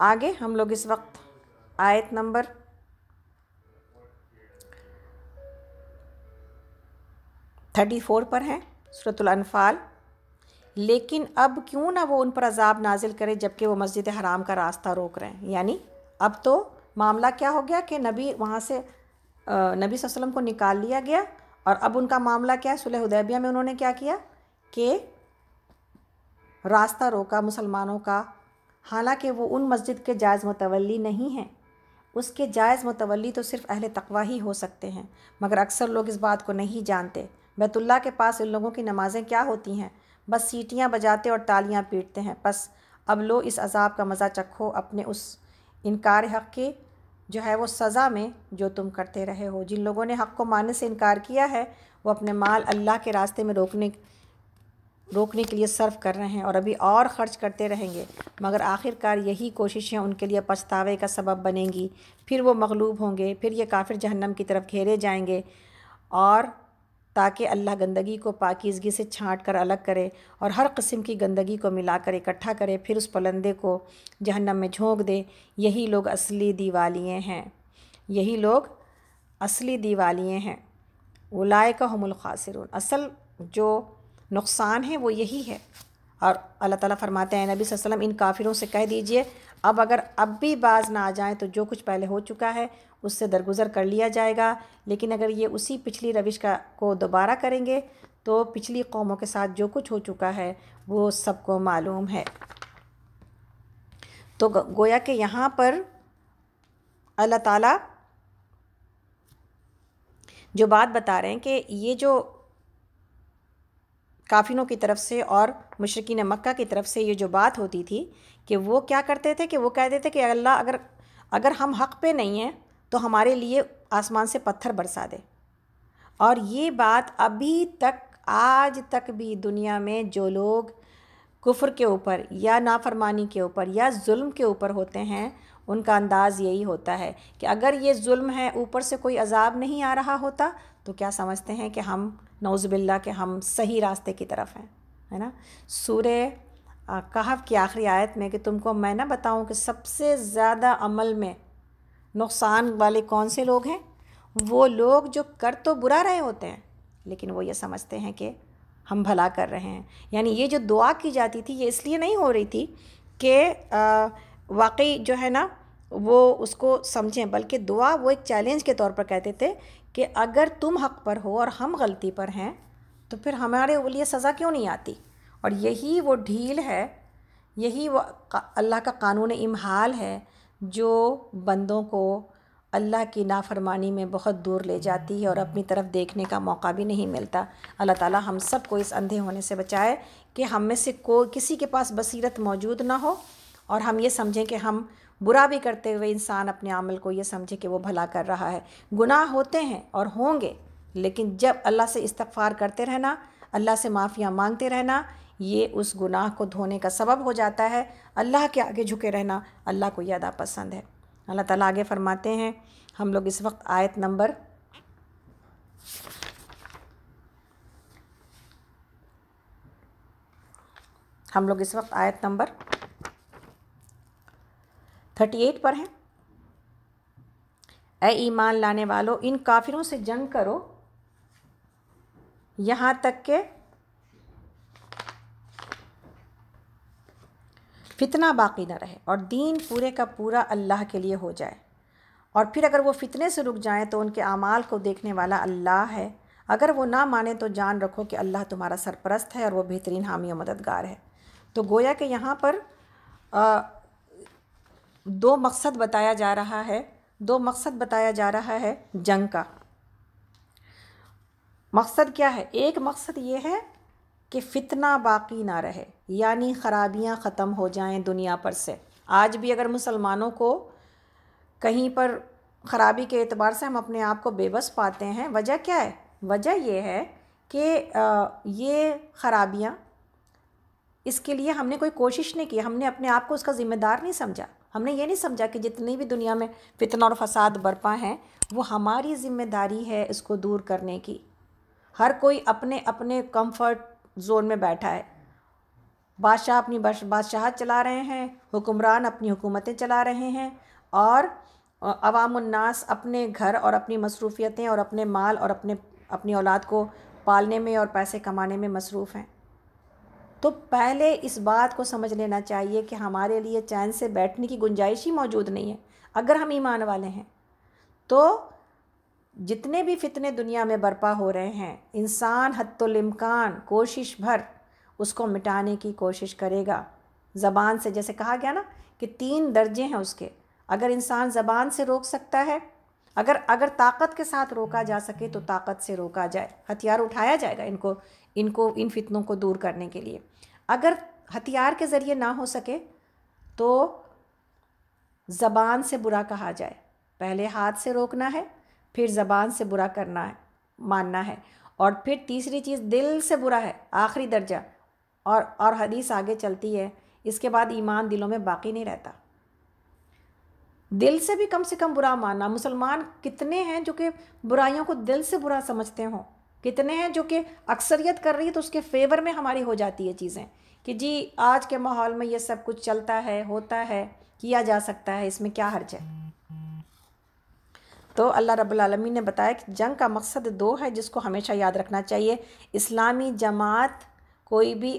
आगे हम लोग इस वक्त आयत नंबर थर्टी फोर पर हैं सुरतुलफ़ाल लेकिन अब क्यों ना वो उन पर अजाब नाजिल करें जबकि वो मस्जिद हराम का रास्ता रोक रहे हैं यानी अब तो मामला क्या हो गया कि नबी वहाँ से नबी वसल्लम को निकाल लिया गया और अब उनका मामला क्या है सुलह उदैबिया में उन्होंने क्या किया कि रास्ता रोका मुसलमानों का हालांकि वो उन मस्जिद के जायज़ मुतवली नहीं हैं उसके जायज़ मुतवली तो सिर्फ अहल तकवा ही हो सकते हैं मगर अक्सर लोग इस बात को नहीं जानते बैतुल्ला के पास इन लोगों की नमाज़ें क्या होती हैं बस सीटियाँ बजाते और तालियाँ पीटते हैं बस अब लो इस अजाब का मज़ा चखो अपने उस इनकार हक़ के जो है वो सज़ा में जो तुम करते रहे हो जिन लोगों ने हक़ को मानने से इनकार किया है वो अपने माल अल्लाह के रास्ते में रोकने रोकने के लिए सर्व कर रहे हैं और अभी और ख़र्च करते रहेंगे मगर आखिरकार यही कोशिशें उनके लिए पछतावे का सबब बनेंगी फिर वो मगलूब होंगे फिर ये काफिर जहन्नम की तरफ घेरे जाएंगे और ताकि अल्लाह गंदगी को पाकिजगी से छांट कर अलग करे और हर किस्म की गंदगी को मिलाकर इकट्ठा करे फिर उस पलंदे को जहन्नम में झोंक दे यही लोग असली दिवालिए हैं यही लोग असली दिवालिए हैं उलाय का हमल असल जो नुकसान है वो यही है और अल्लाह ताला फरमाते हैं नबी वसल्लम इन काफिरों से कह दीजिए अब अगर अब भी बाज ना आ जाएं तो जो कुछ पहले हो चुका है उससे दरगुजर कर लिया जाएगा लेकिन अगर ये उसी पिछली रविश का को दोबारा करेंगे तो पिछली कौमों के साथ जो कुछ हो चुका है वो सबको मालूम है तो गोया के यहाँ पर अल्लाह ताला जो बात बता रहे हैं कि ये जो काफ़िनों की तरफ से और मशरकिन मक्का की तरफ से ये जो बात होती थी कि वो क्या करते थे कि वो कहते थे कि अल्लाह अगर अगर हम हक़ पे नहीं हैं तो हमारे लिए आसमान से पत्थर बरसा दे और ये बात अभी तक आज तक भी दुनिया में जो लोग कुफर के ऊपर या नाफरमानी के ऊपर या जुल्म के ऊपर होते हैं उनका अंदाज़ यही होता है कि अगर ये जुल्म है ऊपर से कोई अजाब नहीं आ रहा होता तो क्या समझते हैं कि हम नौज़बिल्ला के हम सही रास्ते की तरफ हैं है ना सूर्य कहव की आखिरी आयत में कि तुमको मैं ना बताऊँ कि सबसे ज़्यादा अमल में नुकसान वाले कौन से लोग हैं वो लोग जो कर तो बुरा रहे होते हैं लेकिन वो ये समझते हैं कि हम भला कर रहे हैं यानी ये जो दुआ की जाती थी ये इसलिए नहीं हो रही थी कि वाकई जो है ना वो उसको समझें बल्कि दुआ वो एक चैलेंज के तौर पर कहते थे कि अगर तुम हक पर हो और हम गलती पर हैं तो फिर हमारे लिए सज़ा क्यों नहीं आती और यही वो ढील है यही वो अल्लाह का कानून इमहाल है जो बंदों को अल्लाह की नाफरमानी में बहुत दूर ले जाती है और अपनी तरफ देखने का मौका भी नहीं मिलता अल्लाह ताला हम सब को इस अंधे होने से बचाए कि हम में से कोई किसी के पास बसीरत मौजूद ना हो और हम ये समझें कि हम बुरा भी करते हुए इंसान अपने आमल को ये समझे कि वो भला कर रहा है गुनाह होते हैं और होंगे लेकिन जब अल्लाह से इस्तफ़ार करते रहना अल्लाह से माफ़ियाँ मांगते रहना ये उस गुनाह को धोने का सबब हो जाता है अल्लाह के आगे झुके रहना अल्लाह को ज़्यादा पसंद है अल्लाह ताला आगे फरमाते हैं हम लोग इस वक्त आयत नंबर हम लोग इस वक्त आयत नंबर थर्टी एट पर हैं ए ईमान लाने वालों इन काफिरों से जंग करो यहाँ तक के फितना बाकी न रहे और दीन पूरे का पूरा अल्लाह के लिए हो जाए और फिर अगर वो फितने से रुक जाएँ तो उनके अमाल को देखने वाला अल्लाह है अगर वो ना माने तो जान रखो कि अल्लाह तुम्हारा सरपरस्त है और वो बेहतरीन हामी और मददगार है तो गोया के यहाँ पर आ, दो मकसद बताया जा रहा है दो मकसद बताया जा रहा है जंग का मकसद क्या है एक मकसद ये है कि फितना बाकी ना रहे यानी ख़राबियाँ ख़त्म हो जाएं दुनिया पर से आज भी अगर मुसलमानों को कहीं पर ख़राबी के अतबार से हम अपने आप को बेबस पाते हैं वजह क्या है वजह यह है कि ये ख़राबियाँ इसके लिए हमने कोई कोशिश नहीं की हमने अपने आप को उसका ज़िम्मेदार नहीं समझा हमने ये नहीं समझा कि जितनी भी दुनिया में फितना और फसाद बरपा हैं वो हमारी जिम्मेदारी है इसको दूर करने की हर कोई अपने अपने कंफर्ट जोन में बैठा है बादशाह अपनी बादशाह चला रहे हैं हुक्मरान अपनी हुकूमतें चला रहे हैं और अवामनास अपने घर और अपनी मसरूफ़ियतें और अपने माल और अपने अपनी औलाद को पालने में और पैसे कमाने में मसरूफ़ हैं तो पहले इस बात को समझ लेना चाहिए कि हमारे लिए चैन से बैठने की गुंजाइश ही मौजूद नहीं है अगर हम ईमान वाले हैं तो जितने भी फितने दुनिया में बर्पा हो रहे हैं इंसान हतुलमकान कोशिश भर उसको मिटाने की कोशिश करेगा ज़बान से जैसे कहा गया ना कि तीन दर्जे हैं उसके अगर इंसान ज़बान से रोक सकता है अगर अगर ताकत के साथ रोका जा सके तो ताकत से रोका जाए हथियार उठाया जाएगा इनको इनको इन फितनों को दूर करने के लिए अगर हथियार के ज़रिए ना हो सके तो ज़बान से बुरा कहा जाए पहले हाथ से रोकना है फिर ज़बान से बुरा करना है मानना है और फिर तीसरी चीज़ दिल से बुरा है आखिरी दर्जा और और हदीस आगे चलती है इसके बाद ईमान दिलों में बाकी नहीं रहता दिल से भी कम से कम बुरा मानना मुसलमान कितने हैं जो कि बुराइयों को दिल से बुरा समझते हों कितने हैं जो कि अक्सरियत कर रही है तो उसके फेवर में हमारी हो जाती है चीज़ें कि जी आज के माहौल में ये सब कुछ चलता है होता है किया जा सकता है इसमें क्या हर्ज है तो अल्लाह रब्बुल ने बताया कि जंग का मकसद दो है जिसको हमेशा याद रखना चाहिए इस्लामी जमात कोई भी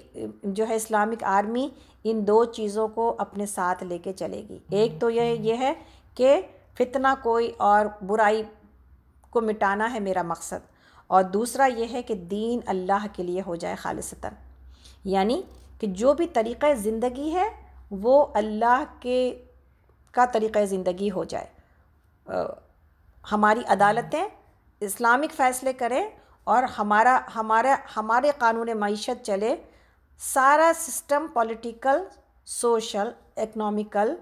जो है इस्लामिक आर्मी इन दो चीज़ों को अपने साथ लेके चलेगी एक तो यह ये है कि फितना कोई और बुराई को मिटाना है मेरा मकसद और दूसरा ये है कि दीन अल्लाह के लिए हो जाए खालसता यानी कि जो भी तरीक़ ज़िंदगी है वो अल्लाह के का तरीक़ ज़िंदगी हो जाए आ, हमारी अदालतें इस्लामिक फ़ैसले करें और हमारा हमारा हमारे कानून मीशत चले सारा सिस्टम पॉलिटिकल सोशल इकनॉमिकल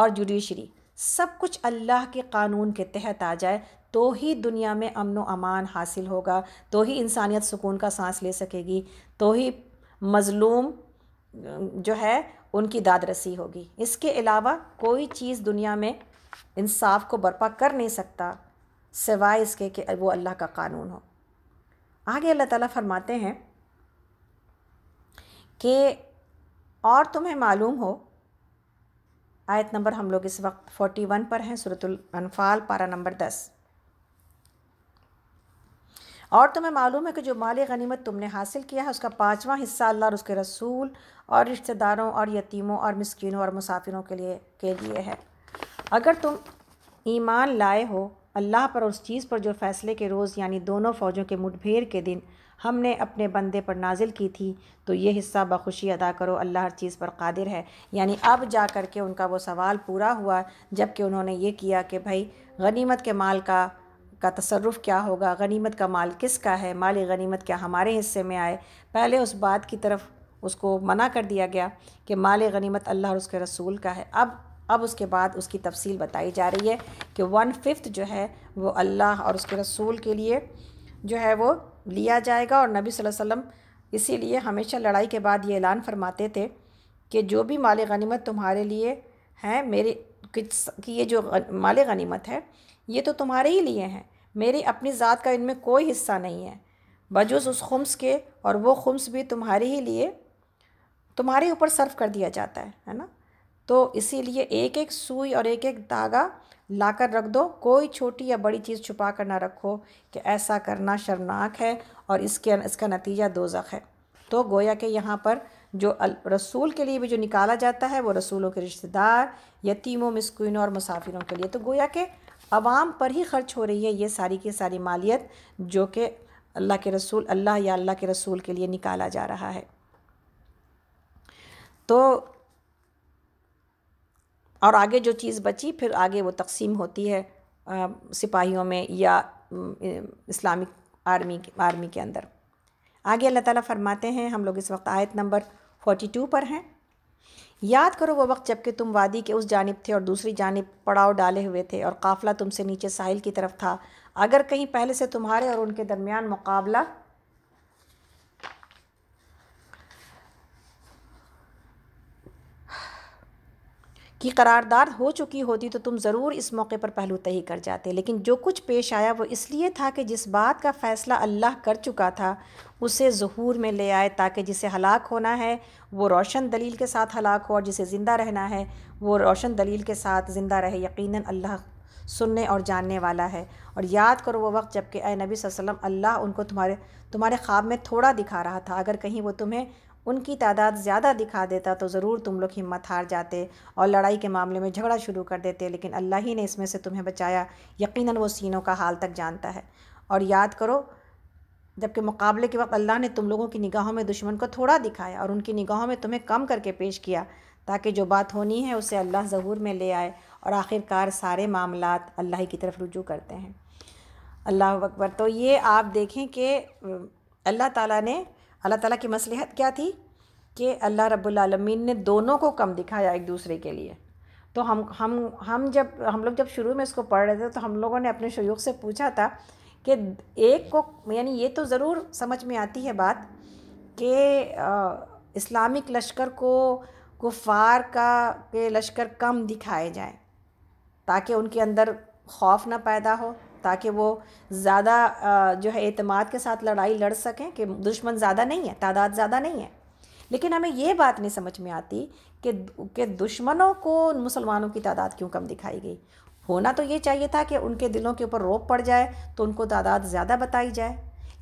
और जुडिशरी सब कुछ अल्लाह के कानून के तहत आ जाए तो ही दुनिया में अमन व अमान हासिल होगा तो ही इंसानियत सुकून का सांस ले सकेगी तो ही मज़लूम जो है उनकी दादरसी होगी इसके अलावा कोई चीज़ दुनिया में इंसाफ को बर्पा कर नहीं सकता सिवाय इसके कि वो अल्लाह का कानून हो आगे अल्लाह ताला फरमाते हैं कि और तुम्हें मालूम हो आयत नंबर हम लोग इस वक्त 41 पर हैं सूरतुल अनफाल पारा नंबर 10 और तुम्हें मालूम है कि जो माल गनीमत तुमने हासिल किया है उसका पाँचवा हिस्सा अल्लाह और उसके रसूल और रिश्तेदारों और यतीमों और मस्किनों और मुसाफिरों के लिए के लिए है अगर तुम ईमान लाए हो अल्लाह पर उस चीज़ पर जो फ़ैसले के रोज़ यानी दोनों फ़ौजों के मुठभेड़ के दिन हमने अपने बंदे पर नाजिल की थी तो ये हिस्सा बखुशी अदा करो अल्लाह हर चीज़ पर कादिर है यानी अब जा कर के उनका वो सवाल पूरा हुआ जबकि उन्होंने ये किया कि भाई गनीमत के माल का का तसरफ़ क्या होगा गनीमत का माल किस का है माल गनीमत क्या हमारे हिस्से में आए पहले उस बात की तरफ उसको मना कर दिया गया कि माल गनीमत अल्लाह और उसके रसूल का है अब अब उसके बाद उसकी तफसील बताई जा रही है कि वन फिफ्थ जो है वो अल्लाह और उसके रसूल के लिए जो है वो लिया जाएगा और नबी सल्लल्लाहु अलैहि वसल्लम इसीलिए हमेशा लड़ाई के बाद ये ऐलान फरमाते थे कि जो भी माल गनीमत तुम्हारे लिए हैं मेरे कि ये जो माल गनीमत है ये तो तुम्हारे ही लिए हैं मेरी अपनी ज़ात का इनमें कोई हिस्सा नहीं है बजुज़ उस खुम्स के और वो खुम्स भी तुम्हारे ही लिए तुम्हारे ऊपर सर्व कर दिया जाता है है ना तो इसीलिए एक एक सुई और एक एक धागा लाकर रख दो कोई छोटी या बड़ी चीज़ छुपा कर ना रखो कि ऐसा करना शर्मनाक है और इसके इसका नतीजा दोजख है तो गोया के यहाँ पर जो रसूल के लिए भी जो निकाला जाता है वो रसूलों के रिश्तेदार यतीमों मस्किनों और मुसाफिरों के लिए तो गोया के आवाम पर ही खर्च हो रही है ये सारी की सारी मालियत जो कि अल्लाह के रसूल अल्लाह या अल्लाह के रसूल के लिए निकाला जा रहा है तो और आगे जो चीज़ बची फिर आगे वो तकसीम होती है आ, सिपाहियों में या इस्लामिक आर्मी आर्मी के अंदर आगे अल्लाह ताला फरमाते हैं हम लोग इस वक्त आयत नंबर 42 पर हैं याद करो वह वक्त जबकि तुम वादी के उस जानब थे और दूसरी जानब पड़ाव डाले हुए थे और काफ़िला तुमसे नीचे साहिल की तरफ था अगर कहीं पहले से तुम्हारे और उनके दरमियान मुकाबला की करारदार हो चुकी होती तो तुम ज़रूर इस मौके पर पहलू तही कर जाते लेकिन जो कुछ पेश आया वो इसलिए था कि जिस बात का फ़ैसला अल्लाह कर चुका था उसे जहूर में ले आए ताकि जिसे हलाक होना है वो रोशन दलील के साथ हलाक हो और जिसे ज़िंदा रहना है वो रोशन दलील के साथ ज़िंदा रहे यकीनन अल्लाह सुनने और जानने वाला है और याद करो वो वक्त जबकि ए नबी वसल्लम अल्लाह उनको तुम्हारे तुम्हारे ख्वाब में थोड़ा दिखा रहा था अगर कहीं वो तुम्हें उनकी तादाद ज़्यादा दिखा देता तो ज़रूर तुम लोग हिम्मत हार जाते और लड़ाई के मामले में झगड़ा शुरू कर देते लेकिन अल्लाह ही ने इसमें से तुम्हें बचाया यकीनन वो सीनों का हाल तक जानता है और याद करो जबकि मुकाबले के वक्त अल्लाह ने तुम लोगों की निगाहों में दुश्मन को थोड़ा दिखाया और उनकी निगाहों में तुम्हें कम करके पेश किया ताकि जो बात होनी है उसे अल्लाह ज़हूर में ले आए और आखिरकार सारे मामला अल्लाह की तरफ रुजू करते हैं अल्लाह अकबर तो ये आप देखें कि अल्लाह ताला ने अल्लाह ताला की मसलहत क्या थी कि अल्लाह रबालमीन ने दोनों को कम दिखाया एक दूसरे के लिए तो हम हम हम जब हम लोग जब शुरू में इसको पढ़ रहे थे तो हम लोगों ने अपने शयूख से पूछा था कि एक को यानी ये तो ज़रूर समझ में आती है बात कि इस्लामिक लश्कर को कुफार का के लश्कर कम दिखाए जाएं ताकि उनके अंदर खौफ ना पैदा हो ताकि वो ज़्यादा जो है अतमाद के साथ लड़ाई लड़ सकें कि दुश्मन ज़्यादा नहीं है तादाद ज़्यादा नहीं है लेकिन हमें ये बात नहीं समझ में आती कि के दुश्मनों को मुसलमानों की तादाद क्यों कम दिखाई गई होना तो ये चाहिए था कि उनके दिलों के ऊपर रोप पड़ जाए तो उनको तादाद ज़्यादा बताई जाए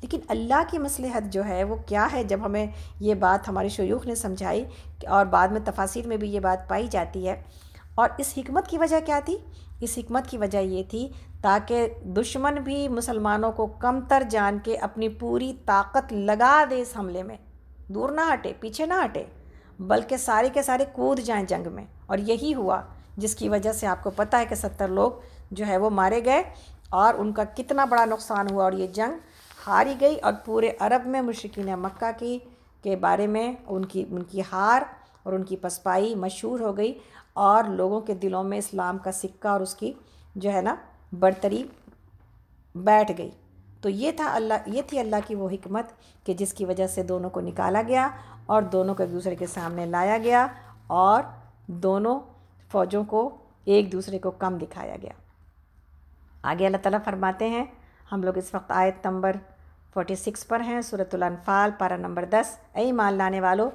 लेकिन अल्लाह की मसलहत जो है वो क्या है जब हमें ये बात हमारे शयूख ने समझाई और बाद में तफासिर में भी ये बात पाई जाती है और इस हमत की वजह क्या थी इस हमत की वजह ये थी ताकि दुश्मन भी मुसलमानों को कमतर जान के अपनी पूरी ताकत लगा दे इस हमले में दूर ना हटे पीछे ना हटे बल्कि सारे के सारे कूद जाएं जंग में और यही हुआ जिसकी वजह से आपको पता है कि सत्तर लोग जो है वो मारे गए और उनका कितना बड़ा नुकसान हुआ और ये जंग हारी गई और पूरे अरब में मशरकिन मक्का की के बारे में उनकी उनकी हार और उनकी पसपाई मशहूर हो गई और लोगों के दिलों में इस्लाम का सिक्का और उसकी जो है ना बरतरी बैठ गई तो ये था अल्लाह ये थी अल्लाह की वो हमत कि जिसकी वजह से दोनों को निकाला गया और दोनों को एक दूसरे के सामने लाया गया और दोनों फ़ौजों को एक दूसरे को कम दिखाया गया आगे अल्लाह ताला फरमाते हैं हम लोग इस वक्त आयत नंबर 46 पर हैं सूरतुल्फाल पारा नंबर 10 ऐ ईमान लाने वालों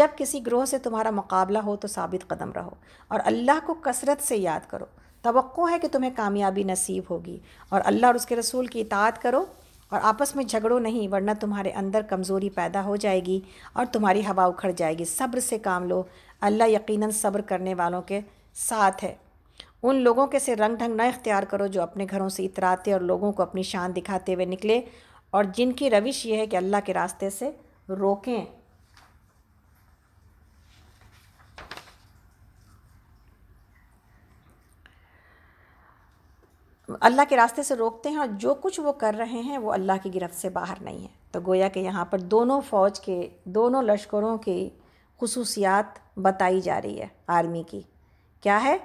जब किसी ग्रोह से तुम्हारा मुकाबला हो तो साबित कदम रहो और अल्लाह को कसरत से याद करो तो है कि तुम्हें कामयाबी नसीब होगी और अल्लाह और उसके रसूल की इतात करो और आपस में झगड़ो नहीं वरना तुम्हारे अंदर कमज़ोरी पैदा हो जाएगी और तुम्हारी हवा उखड़ जाएगी सब्र से काम लो अल्लाह यकीनन सब्र करने वालों के साथ है उन लोगों के से रंग ढंग न इख्तियार करो जो अपने घरों से इतराते और लोगों को अपनी शान दिखाते हुए निकले और जिनकी रविश ये है कि अल्लाह के रास्ते से रोकें अल्लाह के रास्ते से रोकते हैं और जो कुछ वो कर रहे हैं वो अल्लाह की गिरफ्त से बाहर नहीं है तो गोया के यहाँ पर दोनों फ़ौज के दोनों लश्करों की खसूसियात बताई जा रही है आर्मी की क्या है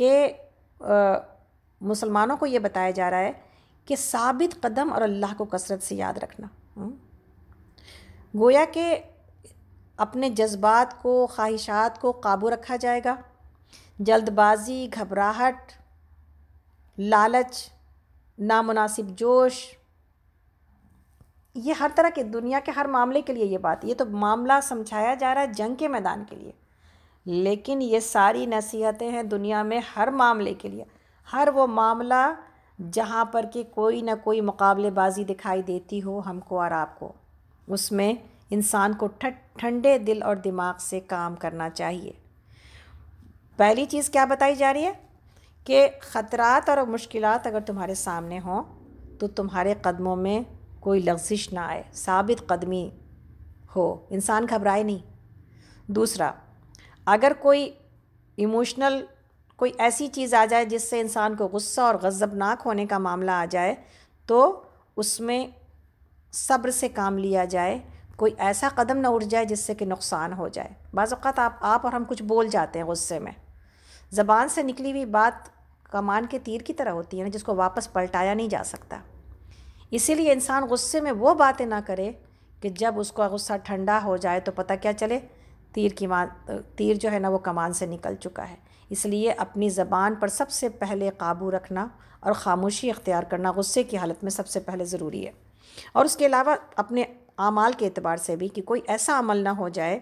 कि मुसलमानों को ये बताया जा रहा है कि साबित कदम और अल्लाह को कसरत से याद रखना हम्म। गोया के अपने जज्बात को ख्वाहिशात को काबू रखा जाएगा जल्दबाजी घबराहट लालच नामुनासिब जोश ये हर तरह के दुनिया के हर मामले के लिए ये बात ये तो मामला समझाया जा रहा है जंग के मैदान के लिए लेकिन ये सारी नसीहतें हैं दुनिया में हर मामले के लिए हर वो मामला जहाँ पर कि कोई ना कोई मुकाबलेबाजी दिखाई देती हो हमको और आपको उसमें इंसान को ठंडे दिल और दिमाग से काम करना चाहिए पहली चीज़ क्या बताई जा रही है कि ख़तरात और मुश्किल अगर तुम्हारे सामने हों तो तुम्हारे कदमों में कोई लफ्जिश ना आए साबित कदमी हो इंसान घबराए नहीं दूसरा अगर कोई इमोशनल कोई ऐसी चीज़ आ जाए जिससे इंसान को गुस्सा और गज़बनाक होने का मामला आ जाए तो उसमें सब्र से काम लिया जाए कोई ऐसा कदम ना उठ जाए जिससे कि नुकसान हो जाए बाज़ात आप आप और हम कुछ बोल जाते हैं गुस्से में ज़बान से निकली हुई बात कमान के तीर की तरह होती है ना जिसको वापस पलटाया नहीं जा सकता इसीलिए इंसान गुस्से में वो बातें ना करे कि जब उसका गुस्सा ठंडा हो जाए तो पता क्या चले तीर की मां तीर जो है ना वो कमान से निकल चुका है इसलिए अपनी ज़बान पर सबसे पहले काबू रखना और ख़ामोशी अख्तियार करना गुस्से की हालत में सबसे पहले ज़रूरी है और उसके अलावा अपने आमाल के अतबार से भी कि कोई ऐसा अमल ना हो जाए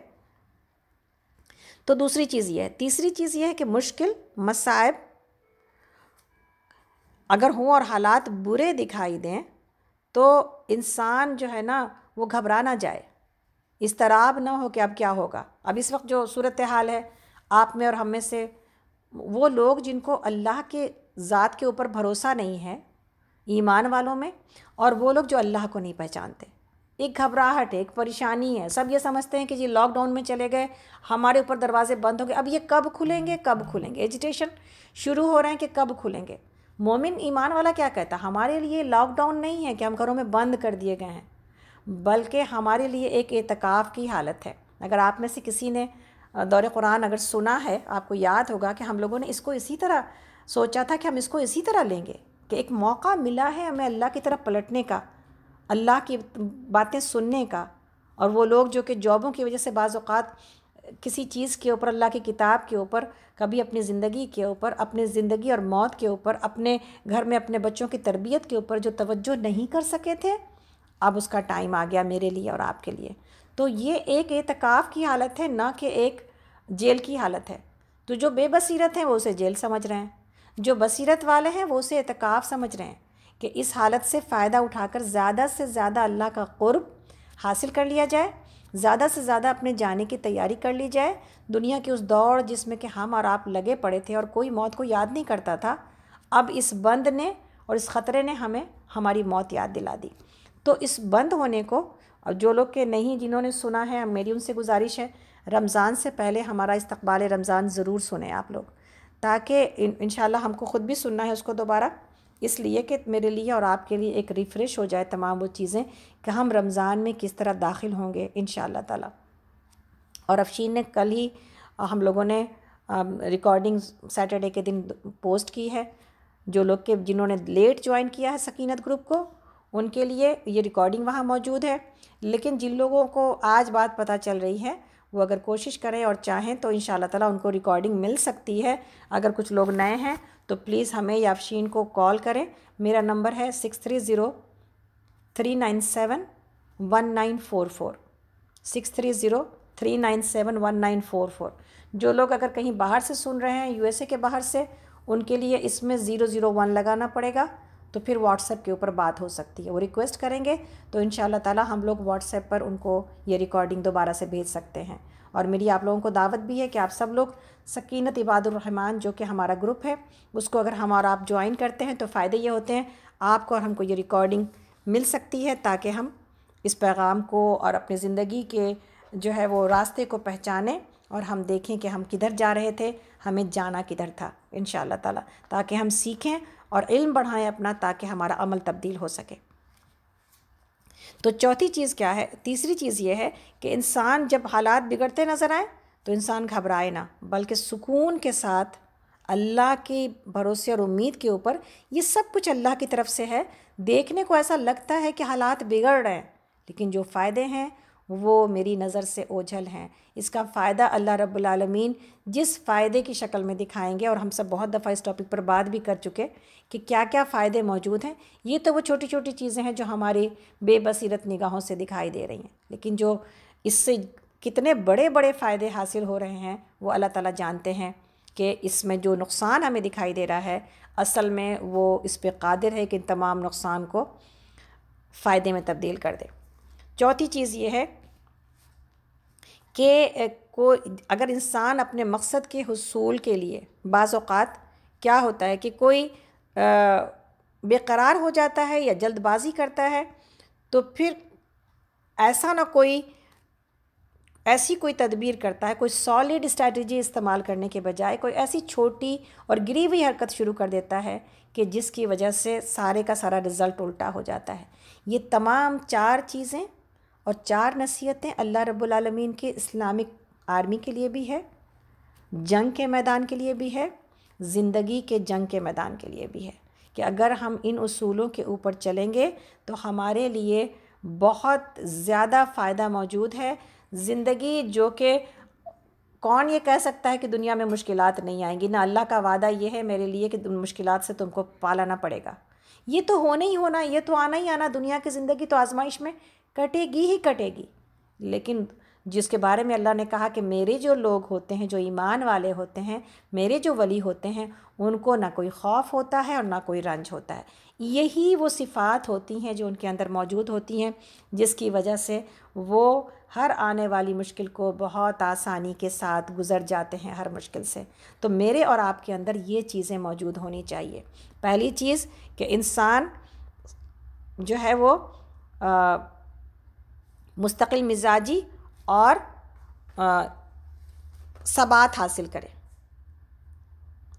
तो दूसरी चीज़ ये है तीसरी चीज़ ये है कि मुश्किल मसाइब अगर हों और हालात बुरे दिखाई दें तो इंसान जो है ना वो घबरा ना जाए इस तराब ना हो कि अब क्या होगा अब इस वक्त जो सूरत हाल है आप में और हम में से वो लोग जिनको अल्लाह के ज़ात के ऊपर भरोसा नहीं है ईमान वालों में और वो लोग जो अल्लाह को नहीं पहचानते एक घबराहट है एक परेशानी है सब ये समझते हैं कि जी लॉकडाउन में चले गए हमारे ऊपर दरवाजे बंद हो गए अब ये कब खुलेंगे कब खुलेंगे एजिटेशन शुरू हो रहे हैं कि कब खुलेंगे मोमिन ईमान वाला क्या कहता हमारे लिए लॉकडाउन नहीं है कि हम घरों में बंद कर दिए गए हैं बल्कि हमारे लिए एक एतकाफ़ की हालत है अगर आप में से किसी ने दौर कुरान अगर सुना है आपको याद होगा कि हम लोगों ने इसको इसी तरह सोचा था कि हम इसको इसी तरह लेंगे कि एक मौका मिला है हमें अल्लाह की तरफ पलटने का अल्लाह की बातें सुनने का और वो लोग जो कि जॉबों की वजह से बाज़ात किसी चीज़ के ऊपर अल्लाह की किताब के ऊपर कभी अपनी ज़िंदगी के ऊपर अपने ज़िंदगी और मौत के ऊपर अपने घर में अपने बच्चों की तरबियत के ऊपर जो तवज्जो नहीं कर सके थे अब उसका टाइम आ गया मेरे लिए और आपके लिए तो ये एक एतकाफ़ की हालत है ना कि एक जेल की हालत है तो जो बेबसीरत हैं वो उसे जेल समझ रहे हैं जो बसीरत वाले हैं वो उसे एतकाफ़ समझ रहे हैं कि इस हालत से फ़ायदा उठाकर ज़्यादा से ज़्यादा अल्लाह का क़ुर्ब हासिल कर लिया जाए ज़्यादा से ज़्यादा अपने जाने की तैयारी कर ली जाए दुनिया की उस दौड़ जिसमें कि हम और आप लगे पड़े थे और कोई मौत को याद नहीं करता था अब इस बंद ने और इस ख़तरे ने हमें हमारी मौत याद दिला दी तो इस बंद होने को और जो लोग के नहीं जिन्होंने सुना है मेरी उनसे गुजारिश है रमज़ान से पहले हमारा इस्तबाल रमज़ान ज़रूर सुने आप लोग ताकि इन हमको ख़ुद भी सुनना है उसको दोबारा इसलिए कि मेरे लिए और आपके लिए एक रिफ़्रेश हो जाए तमाम वो चीज़ें कि हम रमज़ान में किस तरह दाखिल होंगे इन ताला और अफशीन ने कल ही हम लोगों ने रिकॉर्डिंग सैटरडे के दिन पोस्ट की है जो लोग के जिन्होंने लेट ज्वाइन किया है सकीनत ग्रुप को उनके लिए ये रिकॉर्डिंग वहाँ मौजूद है लेकिन जिन लोगों को आज बात पता चल रही है वो अगर कोशिश करें और चाहें तो इन ताला उनको रिकॉर्डिंग मिल सकती है अगर कुछ लोग नए हैं तो प्लीज़ हमें याफशीन को कॉल करें मेरा नंबर है six three zero three nine seven one nine four four six three zero three nine seven one nine four four जो लोग अगर कहीं बाहर से सुन रहे हैं यूएसए के बाहर से उनके लिए इसमें ज़ीरो ज़ीरो वन लगाना पड़ेगा तो फिर व्हाट्सएप के ऊपर बात हो सकती है वो रिक्वेस्ट करेंगे तो इन ताला हम लोग व्हाट्सएप पर उनको ये रिकॉर्डिंग दोबारा से भेज सकते हैं और मेरी आप लोगों को दावत भी है कि आप सब लोग सकीनत इबादुररहमान जो कि हमारा ग्रुप है उसको अगर हम और आप ज्वाइन करते हैं तो फ़ायदे ये होते हैं आपको और हमको ये रिकॉर्डिंग मिल सकती है ताकि हम इस पैगाम को और अपनी ज़िंदगी के जो है वो रास्ते को पहचानें और हम देखें कि हम किधर जा रहे थे हमें जाना किधर था इन ताला ताकि हम सीखें और इल्म बढ़ाएं अपना ताकि हमारा अमल तब्दील हो सके तो चौथी चीज़ क्या है तीसरी चीज़ ये है कि इंसान जब हालात बिगड़ते नज़र आए तो इंसान घबराए ना बल्कि सुकून के साथ अल्लाह के भरोसे और उम्मीद के ऊपर ये सब कुछ अल्लाह की तरफ से है देखने को ऐसा लगता है कि हालात बिगड़ रहे हैं लेकिन जो फ़ायदे हैं वो मेरी नज़र से ओझल हैं इसका फ़ायदा अल्लाह रब्बुलमीन जिस फ़ायदे की शक्ल में दिखाएंगे और हम सब बहुत दफ़ा इस टॉपिक पर बात भी कर चुके कि क्या क्या फ़ायदे मौजूद हैं ये तो वो छोटी छोटी चीज़ें हैं जो हमारी बेबसीरत निगाहों से दिखाई दे रही हैं लेकिन जो इससे कितने बड़े बड़े फ़ायदे हासिल हो रहे हैं वो अल्लाह ताला जानते हैं कि इसमें जो नुकसान हमें दिखाई दे रहा है असल में वो इस पर कादिर है कि तमाम नुकसान को फ़ायदे में तब्दील कर दे चौथी चीज़ ये है कि को अगर इंसान अपने मकसद के हसूल के लिए बाज़ात क्या होता है कि कोई बेकरार हो जाता है या जल्दबाजी करता है तो फिर ऐसा ना कोई ऐसी कोई तदबीर करता है कोई सॉलिड स्ट्रैटेजी इस्तेमाल करने के बजाय कोई ऐसी छोटी और गिरी हुई हरकत शुरू कर देता है कि जिसकी वजह से सारे का सारा रिज़ल्ट उल्टा हो जाता है ये तमाम चार चीज़ें और चार नसीहतें अल्लाह रब्बुल रबालमीन के इस्लामिक आर्मी के लिए भी है जंग के मैदान के लिए भी है ज़िंदगी के जंग के मैदान के लिए भी है कि अगर हम इन असूलों के ऊपर चलेंगे तो हमारे लिए बहुत ज़्यादा फ़ायदा मौजूद है ज़िंदगी जो कि कौन ये कह सकता है कि दुनिया में मुश्किल नहीं आएंगी ना अल्लाह का वादा ये है मेरे लिए कि मुश्किल से तुमको पालाना पड़ेगा ये तो होना ही होना ये तो आना ही आना दुनिया की ज़िंदगी तो आजमाइश में कटेगी ही कटेगी लेकिन जिसके बारे में अल्लाह ने कहा कि मेरे जो लोग होते हैं जो ईमान वाले होते हैं मेरे जो वली होते हैं उनको ना कोई खौफ होता है और ना कोई रंज होता है यही वो सिफ़ात होती हैं जो उनके अंदर मौजूद होती हैं जिसकी वजह से वो हर आने वाली मुश्किल को बहुत आसानी के साथ गुजर जाते हैं हर मुश्किल से तो मेरे और आपके अंदर ये चीज़ें मौजूद होनी चाहिए पहली चीज़ कि इंसान जो है वो आ, मुस्तकिल मिजाजी और सबात हासिल करें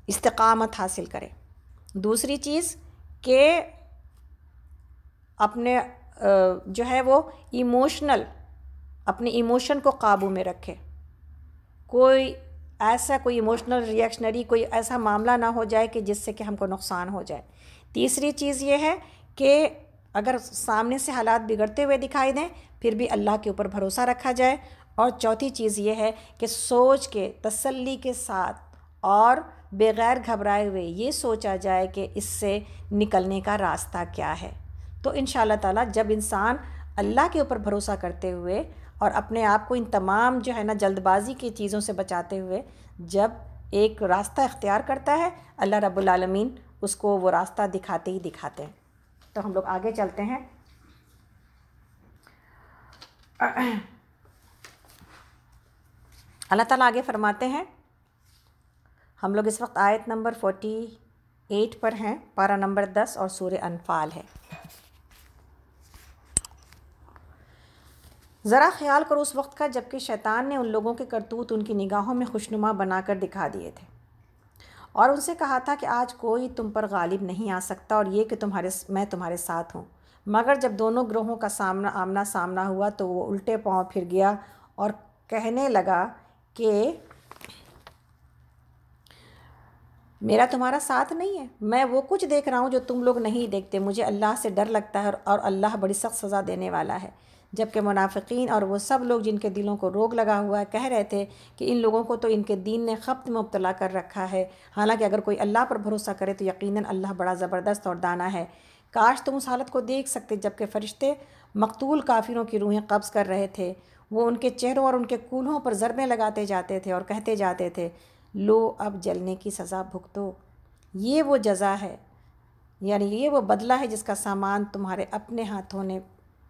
इस्तकामत हासिल करें दूसरी चीज़ के अपने जो है वो इमोशनल अपने इमोशन को काबू में रखें कोई ऐसा कोई इमोशनल रिएक्शनरी कोई ऐसा मामला ना हो जाए कि जिससे कि हमको नुकसान हो जाए तीसरी चीज़ ये है कि अगर सामने से हालात बिगड़ते हुए दिखाई दें फिर भी अल्लाह के ऊपर भरोसा रखा जाए और चौथी चीज़ ये है कि सोच के तसल्ली के साथ और बगैर घबराए हुए ये सोचा जाए कि इससे निकलने का रास्ता क्या है तो इन ताला जब इंसान अल्लाह के ऊपर भरोसा करते हुए और अपने आप को इन तमाम जो है ना जल्दबाजी की चीज़ों से बचाते हुए जब एक रास्ता इख्तियार करता है अल्लाह रब्बुल रबालमीन उसको वो रास्ता दिखाते ही दिखाते हैं तो हम लोग आगे चलते हैं अल्लाह ताला आगे फरमाते हैं हम लोग इस वक्त आयत नंबर फोर्टी एट पर हैं पारा नंबर दस और सूर्य अनफाल है ज़रा ख्याल करो उस वक्त का जबकि शैतान ने उन लोगों के करतूत उनकी निगाहों में खुशनुमा बनाकर दिखा दिए थे और उनसे कहा था कि आज कोई तुम पर गालिब नहीं आ सकता और ये कि तुम्हारे मैं तुम्हारे साथ हूँ मगर जब दोनों ग्रोहों का सामना आमना सामना हुआ तो वो उल्टे पाँव फिर गया और कहने लगा कि मेरा तुम्हारा साथ नहीं है मैं वो कुछ देख रहा हूँ जो तुम लोग नहीं देखते मुझे अल्लाह से डर लगता है और अल्लाह बड़ी सख्त सज़ा देने वाला है जबकि मुनाफिकीन और वो सब लोग जिनके दिलों को रोग लगा हुआ है कह रहे थे कि इन लोगों को तो इनके दीन ने खप्त में मुबतला कर रखा है हालांकि अगर कोई अल्लाह पर भरोसा करे तो यकीनन अल्लाह बड़ा ज़बरदस्त और दाना है काश तुम उस हालत को देख सकते जबकि फ़रिश्ते मकतूल काफिरों की रूहें कब्ज़ कर रहे थे वो उनके चेहरों और उनके कूल्हों पर ज़रबे लगाते जाते थे और कहते जाते थे लो अब जलने की सज़ा भुगतो ये वो जज़ा है यानी ये वो बदला है जिसका सामान तुम्हारे अपने हाथों ने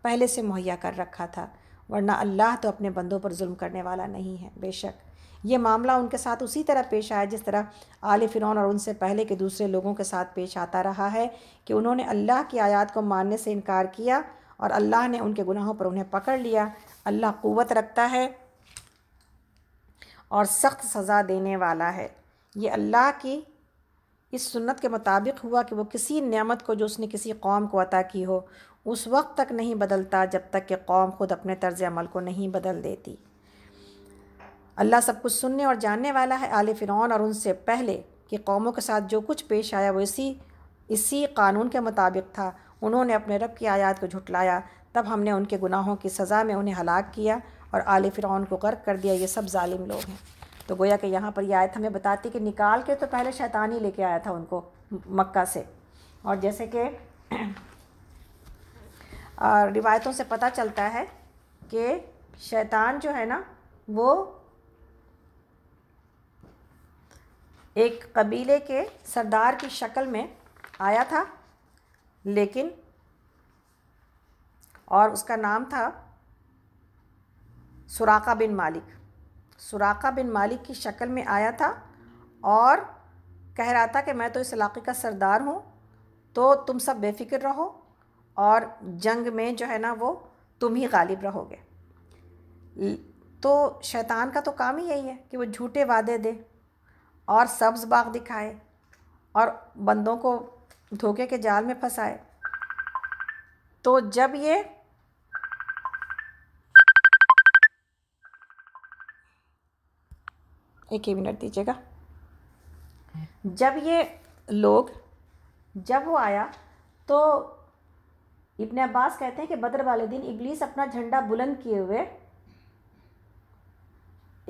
पहले से मुहैया कर रखा था वरना अल्लाह तो अपने बंदों पर जुल्म करने वाला नहीं है बेशक ये मामला उनके साथ उसी तरह पेश आया जिस तरह आल फिर और उनसे पहले के दूसरे लोगों के साथ पेश आता रहा है कि उन्होंने अल्लाह की आयात को मानने से इनकार किया और अल्लाह ने उनके गुनाहों पर उन्हें पकड़ लिया अल्लाह क़वत रखता है और सख्त सज़ा देने वाला है ये अल्लाह की इस सुन्नत के मुताबिक हुआ कि वो किसी नमत को जो उसने किसी कौम को अता की हो उस वक्त तक नहीं बदलता जब तक कि कौम ख़ुद अपने तर्ज़ अमल को नहीं बदल देती अल्लाह सब कुछ सुनने और जानने वाला है आले फ़िरौन और उनसे पहले कि कौमों के साथ जो कुछ पेश आया वो इसी इसी कानून के मुताबिक था उन्होंने अपने रब की आयात को झुटलाया तब हमने उनके गुनाहों की सज़ा में उन्हें हलाक किया और आले फ़िरौन को गर्क कर दिया ये सब ालिम लोग हैं तो गोया कि यहाँ पर यह आयत हमें बताती कि निकाल के तो पहले शैतान ही लेके आया था उनको मक्का से और जैसे कि रिवायतों से पता चलता है कि शैतान जो है ना वो एक कबीले के सरदार की शक्ल में आया था लेकिन और उसका नाम था सुराका बिन मालिक सुराका बिन मालिक की शक्ल में आया था और कह रहा था कि मैं तो इस इलाके का सरदार हूँ तो तुम सब बेफिक्र रहो और जंग में जो है ना वो तुम ही गालिब रहोगे तो शैतान का तो काम ही यही है कि वो झूठे वादे दे और सब्ज़ बाग दिखाए और बंदों को धोखे के जाल में फंसाए तो जब ये एक ही मिनट दीजिएगा जब ये लोग जब वो आया तो इब्ने अब्बास कहते हैं कि बद्र वाले दिन इबलीस अपना झंडा बुलंद किए हुए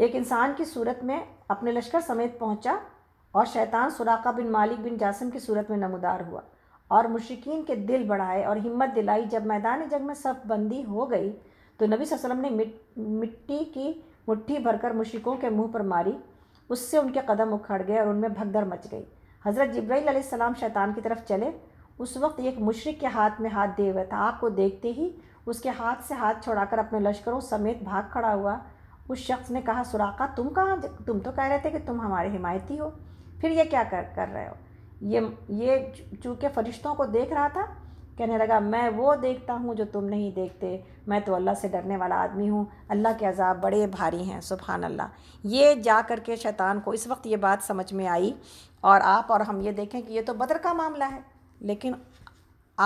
एक इंसान की सूरत में अपने लश्कर समेत पहुंचा और शैतान सुराका बिन मालिक बिन जासम की सूरत में नमदार हुआ और मुशरकिन के दिल बढ़ाए और हिम्मत दिलाई जब मैदान जंग में सब बंदी हो गई तो नबी वसल्लम ने मिट, मिट्टी की मुट्ठी भरकर मुशरकों के मुंह पर मारी उससे उनके कदम उखड़ गए और उनमें भगदड़ मच गई हज़रत जब्रैलम शैतान की तरफ चले उस वक्त एक मुशरक के हाथ में हाथ दे हुए था आपको देखते ही उसके हाथ से हाथ छुड़ाकर अपने लश्करों समेत भाग खड़ा हुआ उस शख्स ने कहा सुराका तुम कहाँ तुम तो कह रहे थे कि तुम हमारे हिमायती हो फिर ये क्या कर कर रहे हो ये ये चूँकि फरिश्तों को देख रहा था कहने लगा मैं वो देखता हूँ जो तुम नहीं देखते मैं तो अल्लाह से डरने वाला आदमी हूँ अल्लाह के अजाब बड़े भारी हैं सुबहान अल्लाह ये जा कर के शैतान को इस वक्त ये बात समझ में आई और आप और हम ये देखें कि ये तो बदर का मामला है लेकिन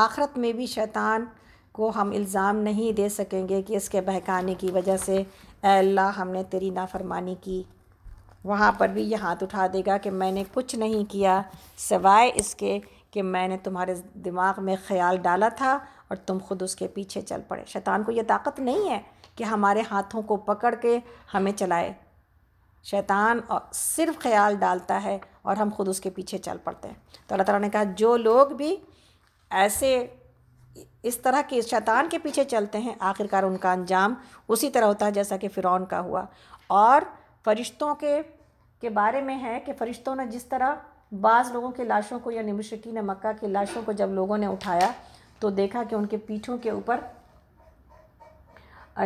आखरत में भी शैतान को हम इल्ज़ाम नहीं दे सकेंगे कि इसके बहकाने की वजह से अल्लाह हमने तेरी नाफरमानी की वहाँ पर भी ये हाथ उठा देगा कि मैंने कुछ नहीं किया सिवाय इसके कि मैंने तुम्हारे दिमाग में ख्याल डाला था और तुम खुद उसके पीछे चल पड़े शैतान को ये ताकत नहीं है कि हमारे हाथों को पकड़ के हमें चलाए शैतान सिर्फ ख्याल डालता है और हम खुद उसके पीछे चल पड़ते हैं तो अल्लाह ताला ने कहा जो लोग भी ऐसे इस तरह के शैतान के पीछे चलते हैं आखिरकार उनका अंजाम उसी तरह होता है जैसा कि फ़िरौन का हुआ और फरिश्तों के के बारे में है कि फ़रिश्तों ने जिस तरह बाज़ लोगों के लाशों को या यानी ने मक्का की लाशों को जब लोगों ने उठाया तो देखा कि उनके पीठों के ऊपर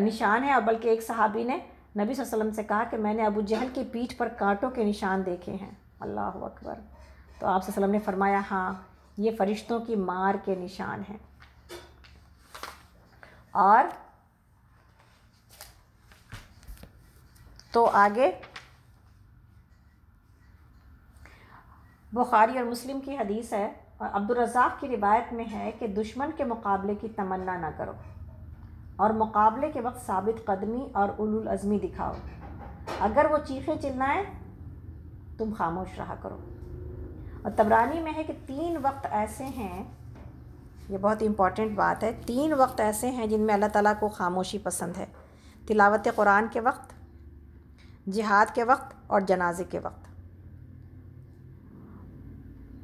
निशान है और बल्कि एक सहाबी ने नबी वसल्लम से कहा कि मैंने अबू जहल की पीठ पर कांटों के निशान देखे हैं अल्लाह अकबर तो आप ने फरमाया हाँ ये फ़रिश्तों की मार के निशान हैं और तो आगे बुखारी और मुस्लिम की हदीस है और अब्दुलरजाक की रिवायत में है कि दुश्मन के मुकाबले की तमन्ना ना करो और मुकाबले के वक्त साबित कदमी और उलुल अज़मी दिखाओ अगर वो चीखें चिल्लाएं तुम खामोश रहा करो और तबरानी में है कि तीन वक्त ऐसे हैं ये बहुत इंपॉर्टेंट बात है तीन वक्त ऐसे हैं जिनमें अल्लाह ताला को खामोशी पसंद है तिलावत कुरान के वक्त जिहाद के वक्त और जनाजे के वक्त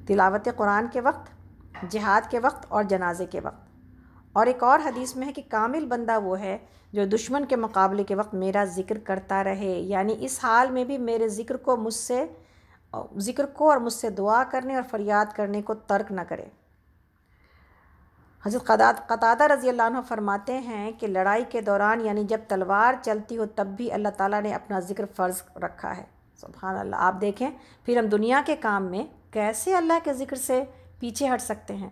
तिलावत कुरान के वक्त जिहाद के वक्त और जनाजे के वक्त और एक और हदीस में है कि कामिल बंदा वो है जो दुश्मन के मुकाबले के वक्त मेरा ज़िक्र करता रहे यानी इस हाल में भी मेरे ज़िक्र को मुझसे ज़िक्र को और मुझसे दुआ करने और फरियाद करने को तर्क ना करे हज़रत कतादा रज़ी अल्लाह फरमाते हैं कि लड़ाई के दौरान यानी जब तलवार चलती हो तब भी अल्लाह ताला ने अपना ज़िक्र फ़र्ज़ रखा है सुबहान अल्लाह आप देखें फिर हम दुनिया के काम में कैसे अल्लाह के ज़िक्र से पीछे हट सकते हैं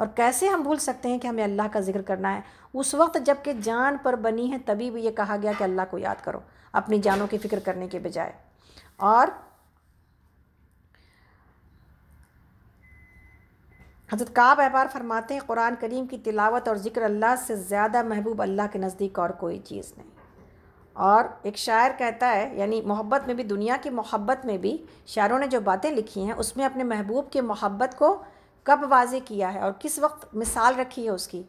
और कैसे हम भूल सकते हैं कि हमें अल्लाह का ज़िक्र करना है उस वक्त जब कि जान पर बनी है तभी भी ये कहा गया कि अल्लाह को याद करो अपनी जानों की फ़िक्र करने के बजाय और हज़रत काब अहबार फरमाते हैं कुरान करीम की तिलावत और ज़िक्र अल्लाह से ज़्यादा महबूब अल्लाह के नज़दीक और कोई चीज़ नहीं और एक शायर कहता है यानी मोहब्बत में भी दुनिया की मोहब्बत में भी शायरों ने जो बातें लिखी हैं उसमें अपने महबूब के मोहब्बत को कब वाजे किया है और किस वक्त मिसाल रखी है उसकी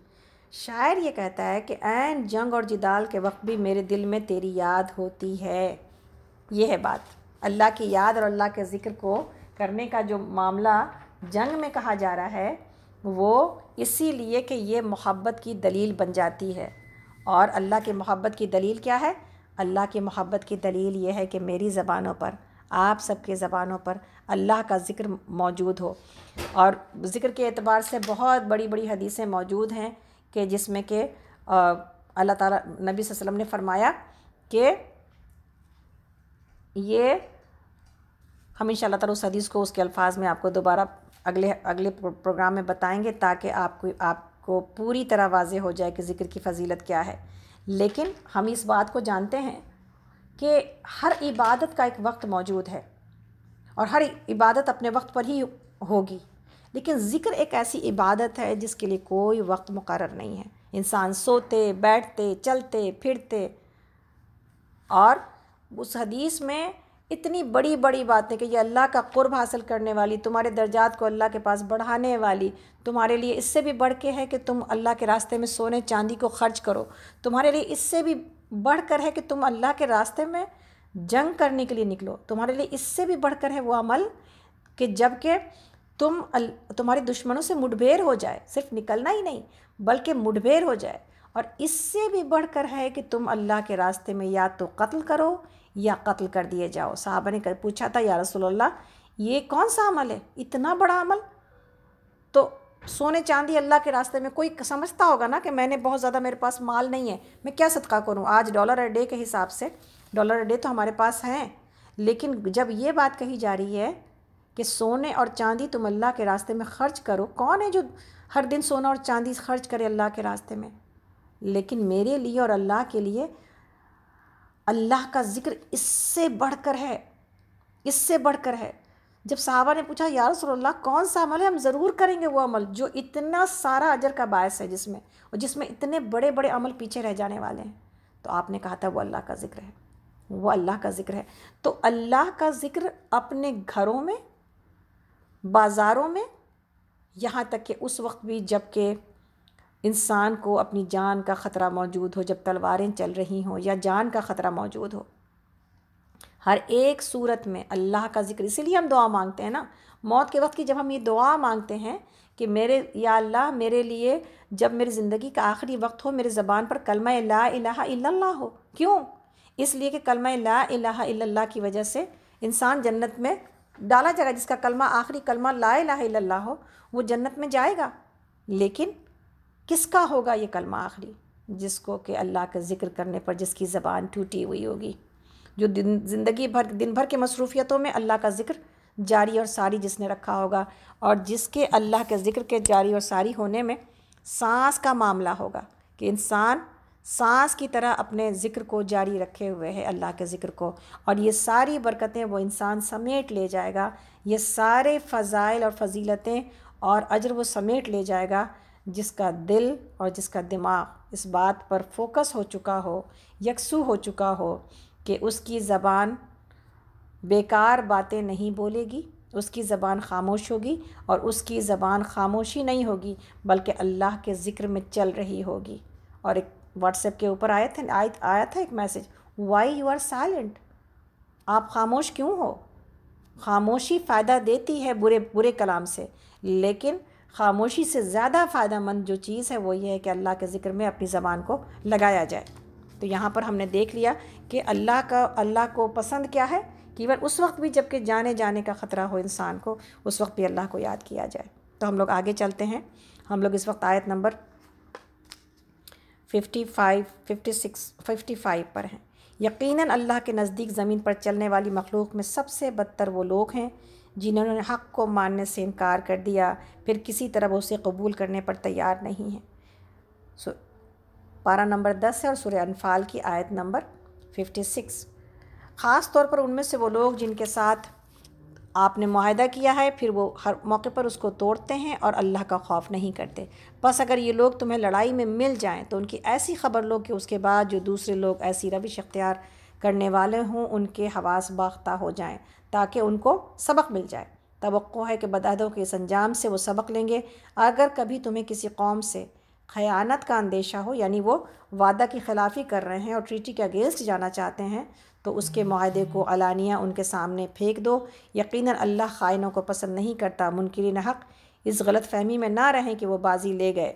शायर ये कहता है कि ऐन जंग और जिदाल के वक्त भी मेरे दिल में तेरी याद होती है ये है बात अल्लाह की याद और अल्लाह के ज़िक्र को करने का जो मामला जंग में कहा जा रहा है वो इसीलिए कि ये मोहब्बत की दलील बन जाती है और अल्लाह की मोहब्बत की दलील क्या है अल्लाह की मोहब्बत की दलील ये है कि मेरी ज़बानों पर आप सबके ज़बानों पर अल्लाह का ज़िक्र मौजूद हो और ज़िक्र के अतबार से बहुत बड़ी बड़ी हदीसें मौजूद हैं कि जिसमें कि अल्लाह ताला नबी वसल्लम ने फरमाया कि ये हम इन ताला उस हदीस को उसके अल्फाज में आपको दोबारा अगले अगले प्रोग्राम में बताएंगे ताकि आपको आपको पूरी तरह वाज हो जाए कि ज़िक्र की फजीलत क्या है लेकिन हम इस बात को जानते हैं कि हर इबादत का एक वक्त मौजूद है और हर इबादत अपने वक्त पर ही होगी लेकिन ज़िक्र एक ऐसी इबादत है जिसके लिए कोई वक्त मुकर नहीं है इंसान सोते बैठते चलते फिरते और उस हदीस में इतनी बड़ी बड़ी बातें कि ये अल्लाह का कुर्ब हासिल करने वाली तुम्हारे दर्जात को अल्लाह के पास बढ़ाने वाली तुम्हारे लिए इससे भी बढ़ के है कि तुम अल्लाह के रास्ते में सोने चांदी को खर्च करो तुम्हारे लिए इससे भी बढ़ कर है कि तुम अल्लाह के रास्ते में जंग करने के लिए निकलो तुम्हारे लिए इससे भी बढ़ कर है वो अमल कि जबकि तुम तुम्हारे दुश्मनों से मुठभेड़ हो जाए सिर्फ निकलना ही नहीं बल्कि मुठभेड़ हो जाए और इससे भी बढ़कर है कि तुम अल्लाह के रास्ते में या तो कत्ल करो या कत्ल कर दिए जाओ साहबा ने पूछा था या रसोल्ला ये कौन सा अमल है इतना बड़ा अमल तो सोने चांदी अल्लाह के रास्ते में कोई समझता होगा ना कि मैंने बहुत ज़्यादा मेरे पास माल नहीं है मैं क्या सदका करूँ आज डॉलर अ डे के हिसाब से डॉलर अ डे तो हमारे पास हैं लेकिन जब ये बात कही जा रही है कि सोने और चांदी तुम अल्लाह के रास्ते में ख़र्च करो कौन है जो हर दिन सोना और चांदी खर्च करे अल्लाह के रास्ते में लेकिन मेरे लिए और अल्लाह के लिए अल्लाह का जिक्र इससे बढ़कर है इससे बढ़कर है जब साहबा ने पूछा यार सल्ला कौन सा अमल है हम ज़रूर करेंगे वो अमल जो इतना सारा अजर का बायस है जिसमें और जिसमें इतने बड़े बड़े अमल पीछे रह जाने वाले हैं तो आपने कहा था वो अल्लाह का ज़िक्र है वो अल्लाह का ज़िक्र है तो अल्लाह का ज़िक्र अपने घरों में बाज़ारों में यहाँ तक कि उस वक्त भी जबकि इंसान को अपनी जान का ख़तरा मौजूद हो जब तलवारें चल रही हों या जान का ख़तरा मौजूद हो हर एक सूरत में अल्लाह का जिक्र इसीलिए हम दुआ मांगते हैं ना मौत के वक्त की जब हम ये दुआ मांगते हैं कि मेरे या अल्लाह मेरे लिए जब मेरी ज़िंदगी का आखिरी वक्त हो मेरे ज़बान पर कलमा ला इलाहा इल्लल्लाह हो क्यों इसलिए कि कलमा ला इलाहा इल्लल्लाह की वजह से इंसान जन्नत में डाला जाएगा जिसका कलमा आखिरी कलमा ला इलाहा इल्लल्लाह हो वो जन्नत में जाएगा लेकिन किसका होगा ये कलमा आखिरी जिसको कि अल्लाह का जिक्र करने पर जिसकी ज़बान टूटी हुई होगी जो दिन ज़िंदगी भर दिन भर के मसरूफियतों में अल्लाह का जिक्र जारी और सारी जिसने रखा होगा और जिसके अल्लाह के ज़िक्र के जारी और सारी होने में सांस का मामला होगा कि इंसान सांस की तरह अपने ज़िक्र को जारी रखे हुए है अल्लाह के ज़िक्र को और ये सारी बरकतें वो इंसान समेट ले जाएगा ये सारे फ़ज़ाइल और फजीलतें और अजर वो समेट ले जाएगा जिसका दिल और जिसका दिमाग इस बात पर फोकस हो चुका हो यकसू हो चुका हो कि उसकी ज़बान बेकार बातें नहीं बोलेगी उसकी ज़बान खामोश होगी और उसकी ज़बान खामोशी नहीं होगी बल्कि अल्लाह के ज़िक्र में चल रही होगी और एक व्हाट्सएप के ऊपर आया था आय आया था एक message why you are silent आप खामोश क्यों हो खामोशी फ़ायदा देती है बुरे बुरे कलाम से लेकिन खामोशी से ज़्यादा फ़ायदा मंद जो चीज़ है वो ये है कि अल्लाह के ज़िक्र में अपनी ज़बान को लगाया जाए तो यहाँ पर हमने देख लिया कि अल्लाह का अल्लाह को पसंद क्या है कि उस वक्त भी जबकि जाने जाने का ख़तरा हो इंसान को उस वक्त भी अल्लाह को याद किया जाए तो हम लोग आगे चलते हैं हम लोग इस वक्त आयत number fifty five fifty six fifty five पर हैं यकीनन अल्लाह के नज़दीक ज़मीन पर चलने वाली मखलूक में सबसे बदतर वो लोग हैं जिन्होंने हक़ को मानने से इनकार कर दिया फिर किसी तरह वो उसे कबूल करने पर तैयार नहीं है सो पारा नंबर दस है और सूर्य अनफाल की आयत नंबर फिफ्टी सिक्स ख़ास तौर पर उनमें से वो लोग जिनके साथ आपने माहदा किया है फिर वो हर मौके पर उसको तोड़ते हैं और अल्लाह का खौफ नहीं करते बस अगर ये लोग तुम्हें लड़ाई में मिल जाएं तो उनकी ऐसी खबर लो कि उसके बाद जो दूसरे लोग ऐसी रविश अख्तियार करने वाले हों उनके हवास बाख्ता हो जाएं ताकि उनको सबक मिल जाए तो है कि बदादों के इस अंजाम से वो सबक लेंगे अगर कभी तुम्हें किसी कौम से खयानत का अंदेशा हो यानी वो वादा की खिलाफी कर रहे हैं और ट्रीटी के अगेंस्ट जाना चाहते हैं तो उसके माहदे को अलानिया उनके सामने फेंक दो यकीन अल्लाह खाइनों को पसंद नहीं करता मुनकिन हक़ इस गलत फहमी में ना रहें कि वो बाजी ले गए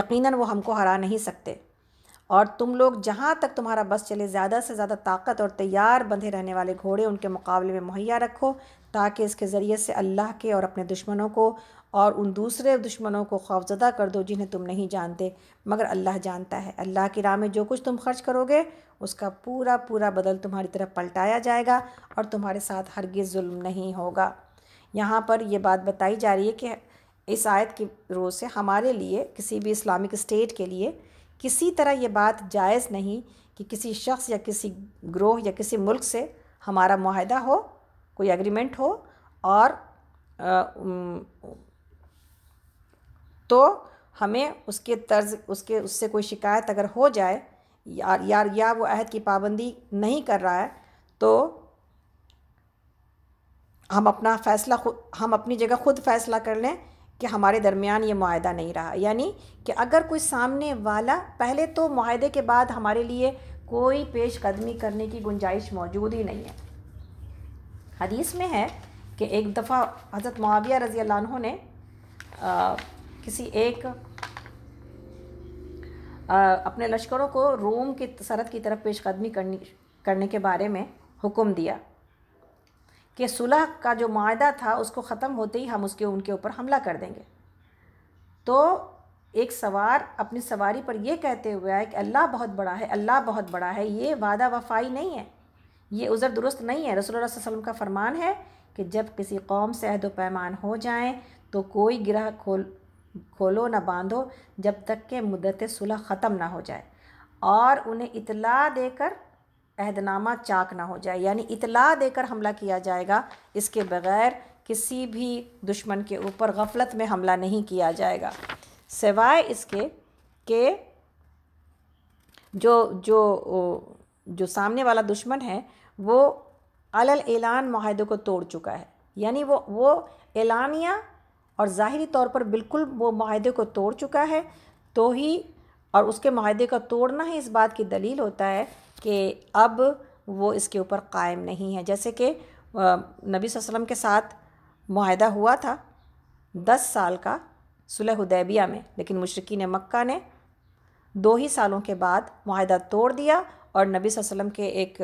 यकीनन वो हमको हरा नहीं सकते और तुम लोग जहाँ तक तुम्हारा बस चले ज़्यादा से ज़्यादा ताकत और तैयार बंधे रहने वाले घोड़े उनके मुकाबले में मुहैया रखो ताकि इसके ज़रिए से अल्लाह के और अपने दुश्मनों को और उन दूसरे दुश्मनों को खौफजदा कर दो जिन्हें तुम नहीं जानते मगर अल्लाह जानता है अल्लाह की राह में जो कुछ तुम खर्च करोगे उसका पूरा पूरा बदल तुम्हारी तरफ पलटाया जाएगा और तुम्हारे साथ हरगिज़ जुल्म नहीं होगा यहाँ पर यह बात बताई जा रही है कि इस आयत की रोज़ से हमारे लिए किसी भी इस्लामिक स्टेट के लिए किसी तरह ये बात जायज़ नहीं कि किसी शख्स या किसी ग्रोह या किसी मुल्क से हमारा माहदा हो कोई एग्रीमेंट हो और आ, तो हमें उसके तर्ज उसके उससे कोई शिकायत अगर हो जाए या यार या वो अहद की पाबंदी नहीं कर रहा है तो हम अपना फ़ैसला खुद हम अपनी जगह ख़ुद फ़ैसला कर लें कि हमारे दरमियान ये माहा नहीं रहा यानी कि अगर कोई सामने वाला पहले तो माहे के बाद हमारे लिए कोई पेश कदमी करने की गुंजाइश मौजूद ही नहीं है हदीस में है कि एक दफ़ा हज़रत मुआविया रज़ी अल्लाह ने आ, किसी एक आ, अपने लश्करों को रोम की सरहद की तरफ पेश कदमी करनी करने के बारे में हुक्म दिया कि सुलह का जो माह था उसको ख़त्म होते ही हम उसके उनके ऊपर हमला कर देंगे तो एक सवार अपनी सवारी पर यह कहते हुए आए कि अल्लाह बहुत बड़ा है अल्लाह बहुत बड़ा है ये वादा वफाई नहीं है ये उज़र दुरुस्त नहीं है रसोल वसलम का फरमान है कि जब किसी कौम से अहद पैमान हो जाएँ तो कोई गिरह खोल खोलो ना बांधो जब तक के मुद्दत सुलह ख़त्म ना हो जाए और उन्हें इतला देकर अहदनामा चाक ना हो जाए यानी इतला देकर हमला किया जाएगा इसके बगैर किसी भी दुश्मन के ऊपर गफलत में हमला नहीं किया जाएगा सिवाय इसके के जो जो जो सामने वाला दुश्मन है वो अलल ऐलान माहे को तोड़ चुका है यानी वो वो ऐलानिया और ज़ाहरी तौर पर बिल्कुल वो माहे को तोड़ चुका है तो ही और उसके माहे का तोड़ना ही इस बात की दलील होता है कि अब वो इसके ऊपर कायम नहीं है जैसे कि नबी वसल्लम के साथ माहदा हुआ था दस साल का सुलह उदैबिया में लेकिन ने मक्का ने दो ही सालों के बाद माहदा तोड़ दिया और नबी वसल्लम के एक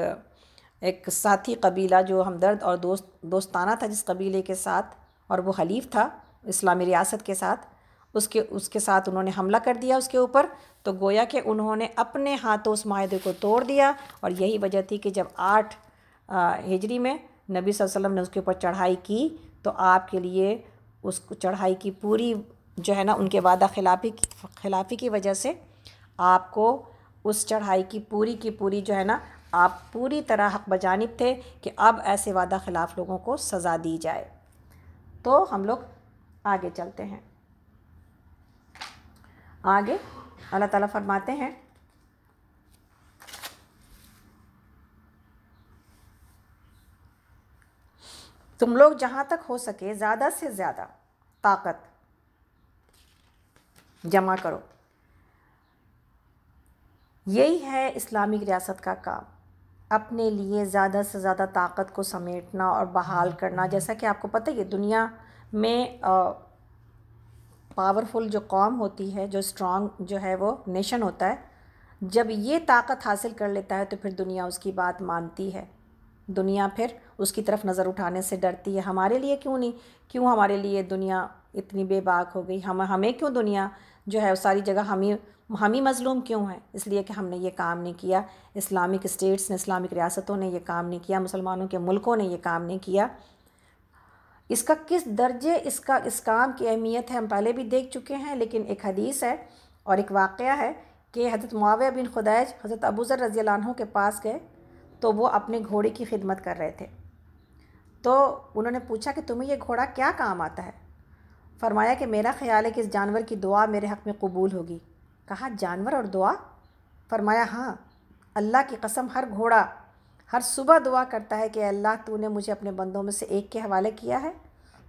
एक साथी कबीला जो हमदर्द और दोस्त दोस्ताना था जिस कबीले के साथ और वो हलीफ था इस्लामी रियासत के साथ उसके उसके साथ उन्होंने हमला कर दिया उसके ऊपर तो गोया कि उन्होंने अपने हाथों उस माहे को तोड़ दिया और यही वजह थी कि जब आठ हिजरी में नबी वसल्लम ने उसके ऊपर चढ़ाई की तो आपके लिए उस चढ़ाई की पूरी जो है ना उनके वादा खिलाफी खिलाफी की वजह से आपको उस चढ़ाई की पूरी की पूरी जो है ना आप पूरी तरह हक बजानब थे कि अब ऐसे वादा खिलाफ लोगों को सज़ा दी जाए तो हम लोग आगे चलते हैं आगे अल्लाह ताला फरमाते हैं तुम लोग जहाँ तक हो सके ज़्यादा से ज़्यादा ताकत जमा करो यही है इस्लामिक रियासत का काम अपने लिए ज़्यादा से ज़्यादा ताकत को समेटना और बहाल करना जैसा कि आपको पता ही है दुनिया में आ, पावरफुल जो कौम होती है जो स्ट्रॉन्ग जो है वो नेशन होता है जब ये ताकत हासिल कर लेता है तो फिर दुनिया उसकी बात मानती है दुनिया फिर उसकी तरफ नज़र उठाने से डरती है हमारे लिए क्यों नहीं क्यों हमारे लिए दुनिया इतनी बेबाक हो गई हम हमें क्यों दुनिया जो है सारी जगह हम ही हम ही मज़लूम क्यों हैं इसलिए कि हमने ये काम नहीं किया इस्लामिक स्टेट्स ने इस्लामिक रियासतों ने ये काम नहीं किया मुसलमानों के मुल्कों ने ये काम नहीं किया इसका किस दर्जे इसका इस काम की अहमियत है हम पहले भी देख चुके हैं लेकिन एक हदीस है और एक वाक़ है कि हज़रत मुआविया बिन खुदैज हज़रत अबूज़र रज़ी अनहों के पास गए तो वो अपने घोड़े की खिदमत कर रहे थे तो उन्होंने पूछा कि तुम्हें ये घोड़ा क्या काम आता है फरमाया कि मेरा ख्याल है कि इस जानवर की दुआ मेरे हक़ में कबूल होगी कहा जानवर और दुआ फरमाया हाँ अल्लाह की कसम हर घोड़ा हर सुबह दुआ करता है कि अल्लाह तूने मुझे अपने बंदों में से एक के हवाले किया है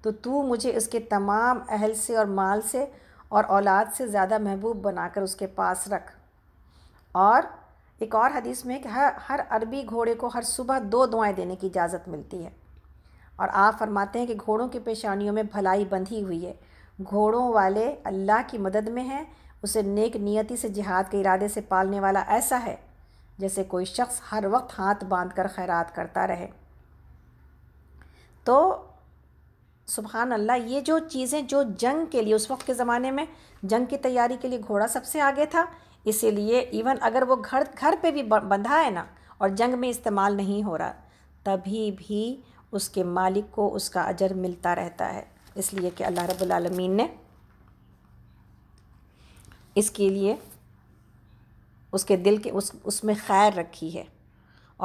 तो तू मुझे इसके तमाम अहल से और माल से और औलाद से ज़्यादा महबूब बनाकर उसके पास रख और एक और हदीस में कि हर हर अरबी घोड़े को हर सुबह दो दुआएं देने की इजाज़त मिलती है और आप फरमाते हैं कि घोड़ों की पेशानियों में भलाई बंधी हुई है घोड़ों वाले अल्लाह की मदद में हैं उसे नेक नियति से जिहाद के इरादे से पालने वाला ऐसा है जैसे कोई शख्स हर वक्त हाथ बांध कर खैरात करता रहे तो सुबहान अल्लाह ये जो चीज़ें जो जंग के लिए उस वक्त के ज़माने में जंग की तैयारी के लिए घोड़ा सबसे आगे था इसीलिए इवन अगर वो घर घर पे भी बंधा है ना और जंग में इस्तेमाल नहीं हो रहा तभी भी उसके मालिक को उसका अजर मिलता रहता है इसलिए कि अल्लाह रब्बुल रबालमीन ने इसके लिए उसके दिल के उस उसमें खैर रखी है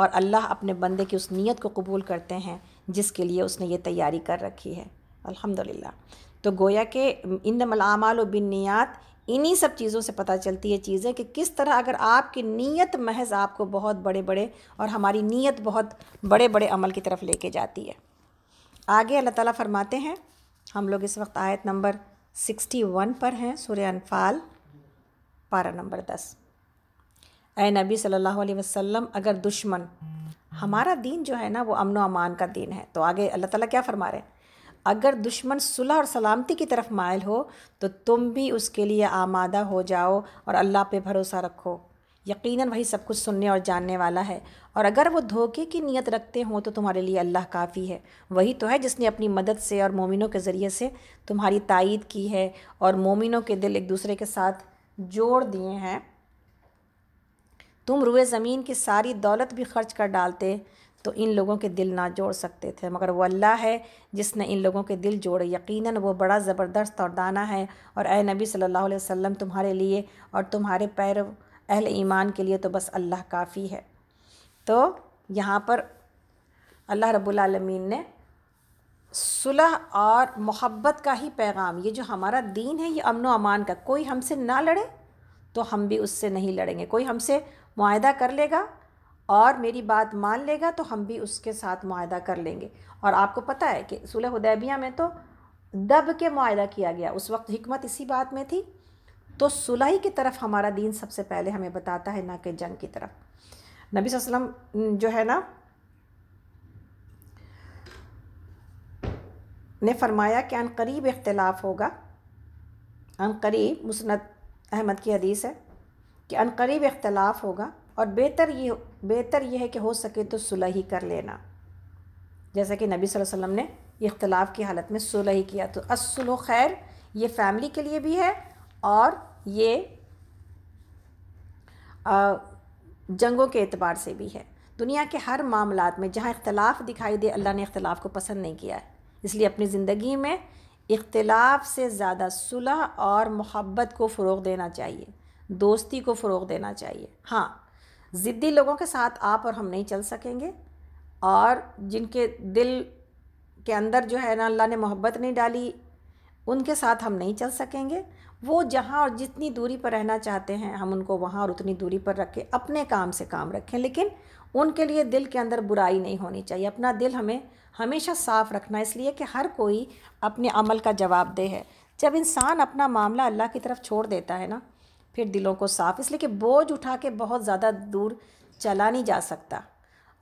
और अल्लाह अपने बंदे की उस नीयत को कबूल करते हैं जिसके लिए उसने ये तैयारी कर रखी है अल्हम्दुलिल्लाह तो गोया के इन मलामाल बिन नियात इन्हीं सब चीज़ों से पता चलती है चीज़ें कि किस तरह अगर आपकी नीयत महज आपको बहुत बड़े बड़े और हमारी नीयत बहुत बड़े बड़े अमल की तरफ लेके जाती है आगे अल्लाह ताला फरमाते हैं हम लोग इस वक्त आयत नंबर सिक्सटी वन पर हैं सूर्य अनफाल पारा नंबर दस ए नबी सल्लल्लाहु अलैहि वसल्लम अगर दुश्मन हमारा दीन जो है ना वो अमन अमान का दीन है तो आगे अल्लाह ताला क्या फरमा रहे हैं अगर दुश्मन सुलह और सलामती की तरफ मायल हो तो तुम भी उसके लिए आमादा हो जाओ और अल्लाह पे भरोसा रखो यकीनन वही सब कुछ सुनने और जानने वाला है और अगर वो धोखे की नीयत रखते हों तो तुम्हारे लिए अल्लाह काफ़ी है वही तो है जिसने अपनी मदद से और मोमिनों के ज़रिए से तुम्हारी तायद की है और मोमिनों के दिल एक दूसरे के साथ जोड़ दिए हैं तुम रुए ज़मीन की सारी दौलत भी खर्च कर डालते तो इन लोगों के दिल ना जोड़ सकते थे मगर वो अल्लाह है जिसने इन लोगों के दिल जोड़े यकीनन वो बड़ा ज़बरदस्त और दाना है और ए नबी सल्लल्लाहु अलैहि वसल्लम तुम्हारे लिए और तुम्हारे पैर अहल ईमान के लिए तो बस अल्लाह काफ़ी है तो यहाँ पर अल्लाह रब्लमीन ने सुलह और मोहब्बत का ही पैगाम ये जो हमारा दीन है ये अमन व अमान का कोई हमसे ना लड़े तो हम भी उससे नहीं लड़ेंगे कोई हमसे माहदा कर लेगा और मेरी बात मान लेगा तो हम भी उसके साथ माहदा कर लेंगे और आपको पता है कि सुलह उदैबिया में तो दब के माहदा किया गया उस वक्त हमत इसी बात में थी तो सुलह की तरफ हमारा दीन सबसे पहले हमें बताता है ना कि जंग की तरफ नबी वसम जो है ना ने फरमाया कि अन इख्तलाफ होगा अन करीब मुसनद अहमद की हदीस है कि अनकरीब इख्तलाफ होगा और बेहतर ये बेहतर यह है कि हो सके तो सुलह ही कर लेना जैसा कि नबी सल्लल्लाहु अलैहि वसल्लम ने इख्तलाफ की हालत में सुलह ही किया तो असलो खैर ये फैमिली के लिए भी है और ये जंगों के अतबार से भी है दुनिया के हर मामला में जहाँ इख्तलाफ दिखाई दे अल्लाह ने इख्तलाफ को पसंद नहीं किया है इसलिए अपनी ज़िंदगी में इख्तलाफ से ज़्यादा सुलह और मोहब्बत को फ़रोग देना चाहिए दोस्ती को फ़रोग देना चाहिए हाँ ज़िद्दी लोगों के साथ आप और हम नहीं चल सकेंगे और जिनके दिल के अंदर जो है ना अल्लाह ने मोहब्बत नहीं डाली उनके साथ हम नहीं चल सकेंगे वो जहाँ और जितनी दूरी पर रहना चाहते हैं हम उनको वहाँ और उतनी दूरी पर रखें अपने काम से काम रखें लेकिन उनके लिए दिल के अंदर बुराई नहीं होनी चाहिए अपना दिल हमें हमेशा साफ़ रखना इसलिए कि हर कोई अपने अमल का जवाब दे है जब इंसान अपना मामला अल्लाह की तरफ छोड़ देता है ना फिर दिलों को साफ़ इसलिए कि बोझ उठा के बहुत ज़्यादा दूर चला नहीं जा सकता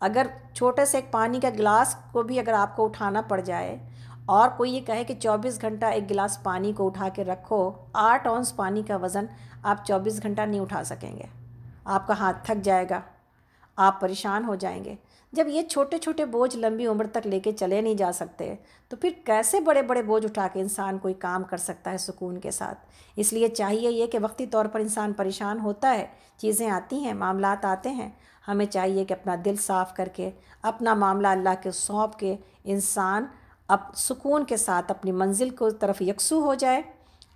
अगर छोटे से एक पानी का गिलास को भी अगर आपको उठाना पड़ जाए और कोई ये कहे कि 24 घंटा एक गिलास पानी को उठा के रखो आठ ऑन्स पानी का वज़न आप 24 घंटा नहीं उठा सकेंगे आपका हाथ थक जाएगा आप परेशान हो जाएंगे जब ये छोटे छोटे बोझ लंबी उम्र तक लेके चले नहीं जा सकते तो फिर कैसे बड़े बड़े बोझ उठा के इंसान कोई काम कर सकता है सुकून के साथ इसलिए चाहिए ये कि वक्ती तौर पर इंसान परेशान होता है चीज़ें आती हैं मामला आते हैं हमें चाहिए कि अपना दिल साफ़ करके अपना मामला अल्लाह के सौंप के इंसान अब सुकून के साथ अपनी मंजिल को तरफ यकसू हो जाए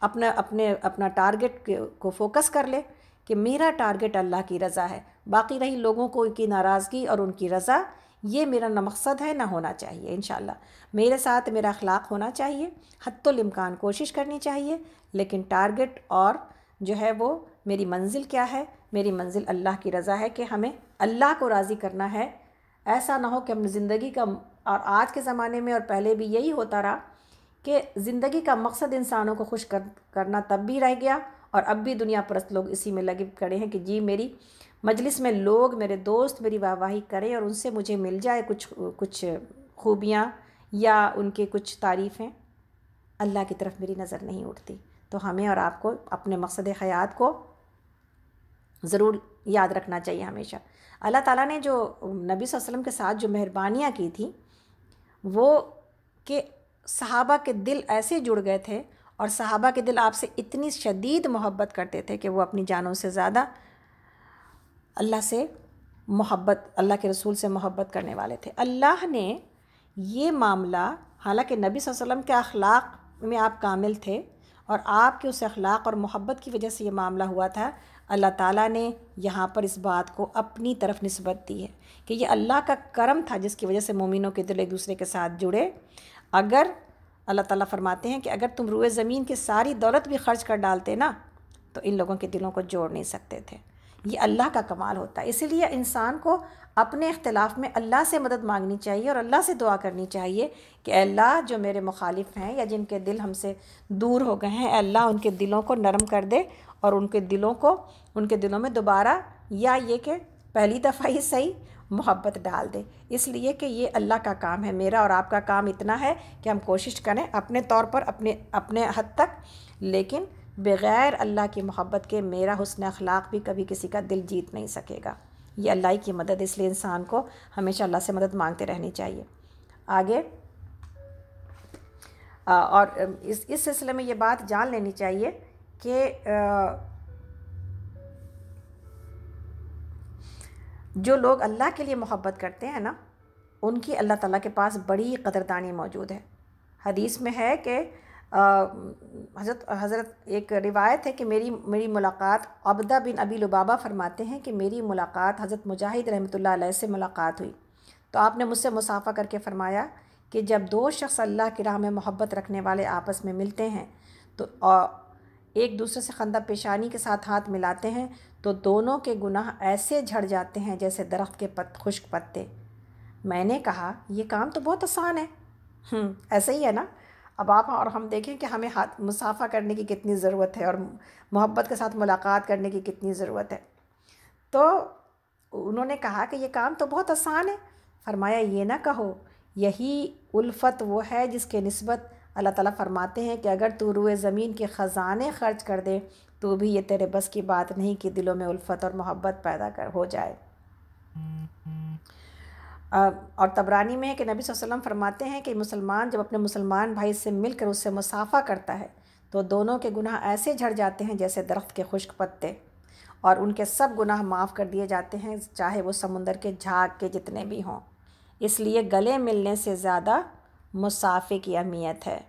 अपना अपने अपना टारगेट को फोकस कर ले कि मेरा टारगेट अल्लाह की रज़ा है बाकी रही लोगों को उनकी नाराज़गी और उनकी रज़ा ये मेरा न मकसद है ना होना चाहिए इन मेरे साथ मेरा अखलाक होना चाहिए हतमकान कोशिश करनी चाहिए लेकिन टारगेट और जो है वो मेरी मंजिल क्या है मेरी मंजिल अल्लाह की रज़ा है कि हमें अल्लाह को राज़ी करना है ऐसा ना हो कि हम ज़िंदगी का और आज के ज़माने में और पहले भी यही होता रहा कि ज़िंदगी का मकसद इंसानों को खुश कर करना तब भी रह गया और अब भी दुनिया परस्त लोग इसी में लगे खड़े हैं कि जी मेरी मजलिस में लोग मेरे दोस्त मेरी वाहवाही करें और उनसे मुझे मिल जाए कुछ कुछ खूबियाँ या उनके कुछ तारीफ़ें अल्लाह की तरफ मेरी नज़र नहीं उठती तो हमें और आपको अपने मकसद हयात को ज़रूर याद रखना चाहिए हमेशा अल्लाह ताला ने जो नबी वसल्लम के साथ जो मेहरबानियाँ की थी वो कि सहाबा के दिल ऐसे जुड़ गए थे और सहाबा के दिल आपसे इतनी शदीद मोहब्बत करते थे कि वो अपनी जानों से ज़्यादा अल्लाह से मोहब्बत अल्लाह के रसूल से मोहब्बत करने वाले थे अल्लाह ने ये मामला हालांकि नबी वसल्लम के अखलाक में आप कामिल थे और आपके उस अखलाक और मोहब्बत की वजह से ये मामला हुआ था अल्लाह ताला ने यहाँ पर इस बात को अपनी तरफ नस्बत दी है कि ये अल्लाह का करम था जिसकी वजह से मोमिनों के दिल एक दूसरे के साथ जुड़े अगर अल्लाह ताला फरमाते हैं कि अगर तुम रुए ज़मीन की सारी दौलत भी खर्च कर डालते ना तो इन लोगों के दिलों को जोड़ नहीं सकते थे ये अल्लाह का कमाल होता है इसीलिए इंसान को अपने अख्तिलाफ़ में अल्लाह से मदद मांगनी चाहिए और अल्लाह से दुआ करनी चाहिए कि अल्लाह जो मेरे मुखालिफ हैं या जिनके दिल हमसे दूर हो गए हैं अल्लाह उनके दिलों को नरम कर दे और उनके दिलों को उनके दिलों में दोबारा या ये कि पहली दफ़ा ही सही मोहब्बत डाल दे इसलिए कि ये अल्लाह का काम है मेरा और आपका काम इतना है कि हम कोशिश करें अपने तौर पर अपने अपने हद तक लेकिन बग़ैर अल्लाह की मोहब्बत के मेरा हसन अखलाक भी कभी किसी का दिल जीत नहीं सकेगा ये अल्लाह की मदद इसलिए इंसान को हमेशा अल्लाह से मदद मांगते रहनी चाहिए आगे आ, और इस इस सिलसिले में ये बात जान लेनी चाहिए कि जो लोग अल्लाह के लिए मोहब्बत करते हैं ना उनकी अल्लाह ताला के पास बड़ी कदरदानी मौजूद है हदीस में है कि हजरत हज़रत एक रिवायत है कि मेरी मेरी मुलाकात अबदा बिन अबी लुबाबा फरमाते हैं कि मेरी मुलाकात हज़रत मुजाहिद रहमत से मुलाकात हुई तो आपने मुझसे मुसाफ़ा करके फ़रमाया कि जब दो शख्स अल्लाह की राह में मोहब्बत रखने वाले आपस में मिलते हैं तो एक दूसरे से खंदा पेशानी के साथ हाथ मिलाते हैं तो दोनों के गुनाह ऐसे झड़ जाते हैं जैसे दरख्त के पत खुश्क पत्ते मैंने कहा ये काम तो बहुत आसान है हम्म, ऐसा ही है ना अब आप और हम देखें कि हमें हाथ मुसाफ़ा करने की कितनी ज़रूरत है और मोहब्बत के साथ मुलाकात करने की कितनी ज़रूरत है तो उन्होंने कहा कि ये काम तो बहुत आसान है फरमाया ये ना कहो यही उल्फत वो है जिसके नस्बत अल्लाह ताला फरमाते हैं कि अगर तू रुए ज़मीन के ख़जाने खर्च कर दे तो भी ये तेरे बस की बात नहीं कि दिलों में उल्फत और मोहब्बत पैदा कर हो जाए और तबरानी में कि नबी वसल्लम फरमाते हैं कि मुसलमान जब अपने मुसलमान भाई से मिलकर उससे मुसाफ़ा करता है तो दोनों के गुनाह ऐसे झड़ जाते हैं जैसे दरख्त के खुश्क पत्ते और उनके सब गुनाह माफ़ कर दिए जाते हैं चाहे वो समुंदर के झाग के जितने भी हों इसलिए गले मिलने से ज़्यादा मुसाफे की अहमियत है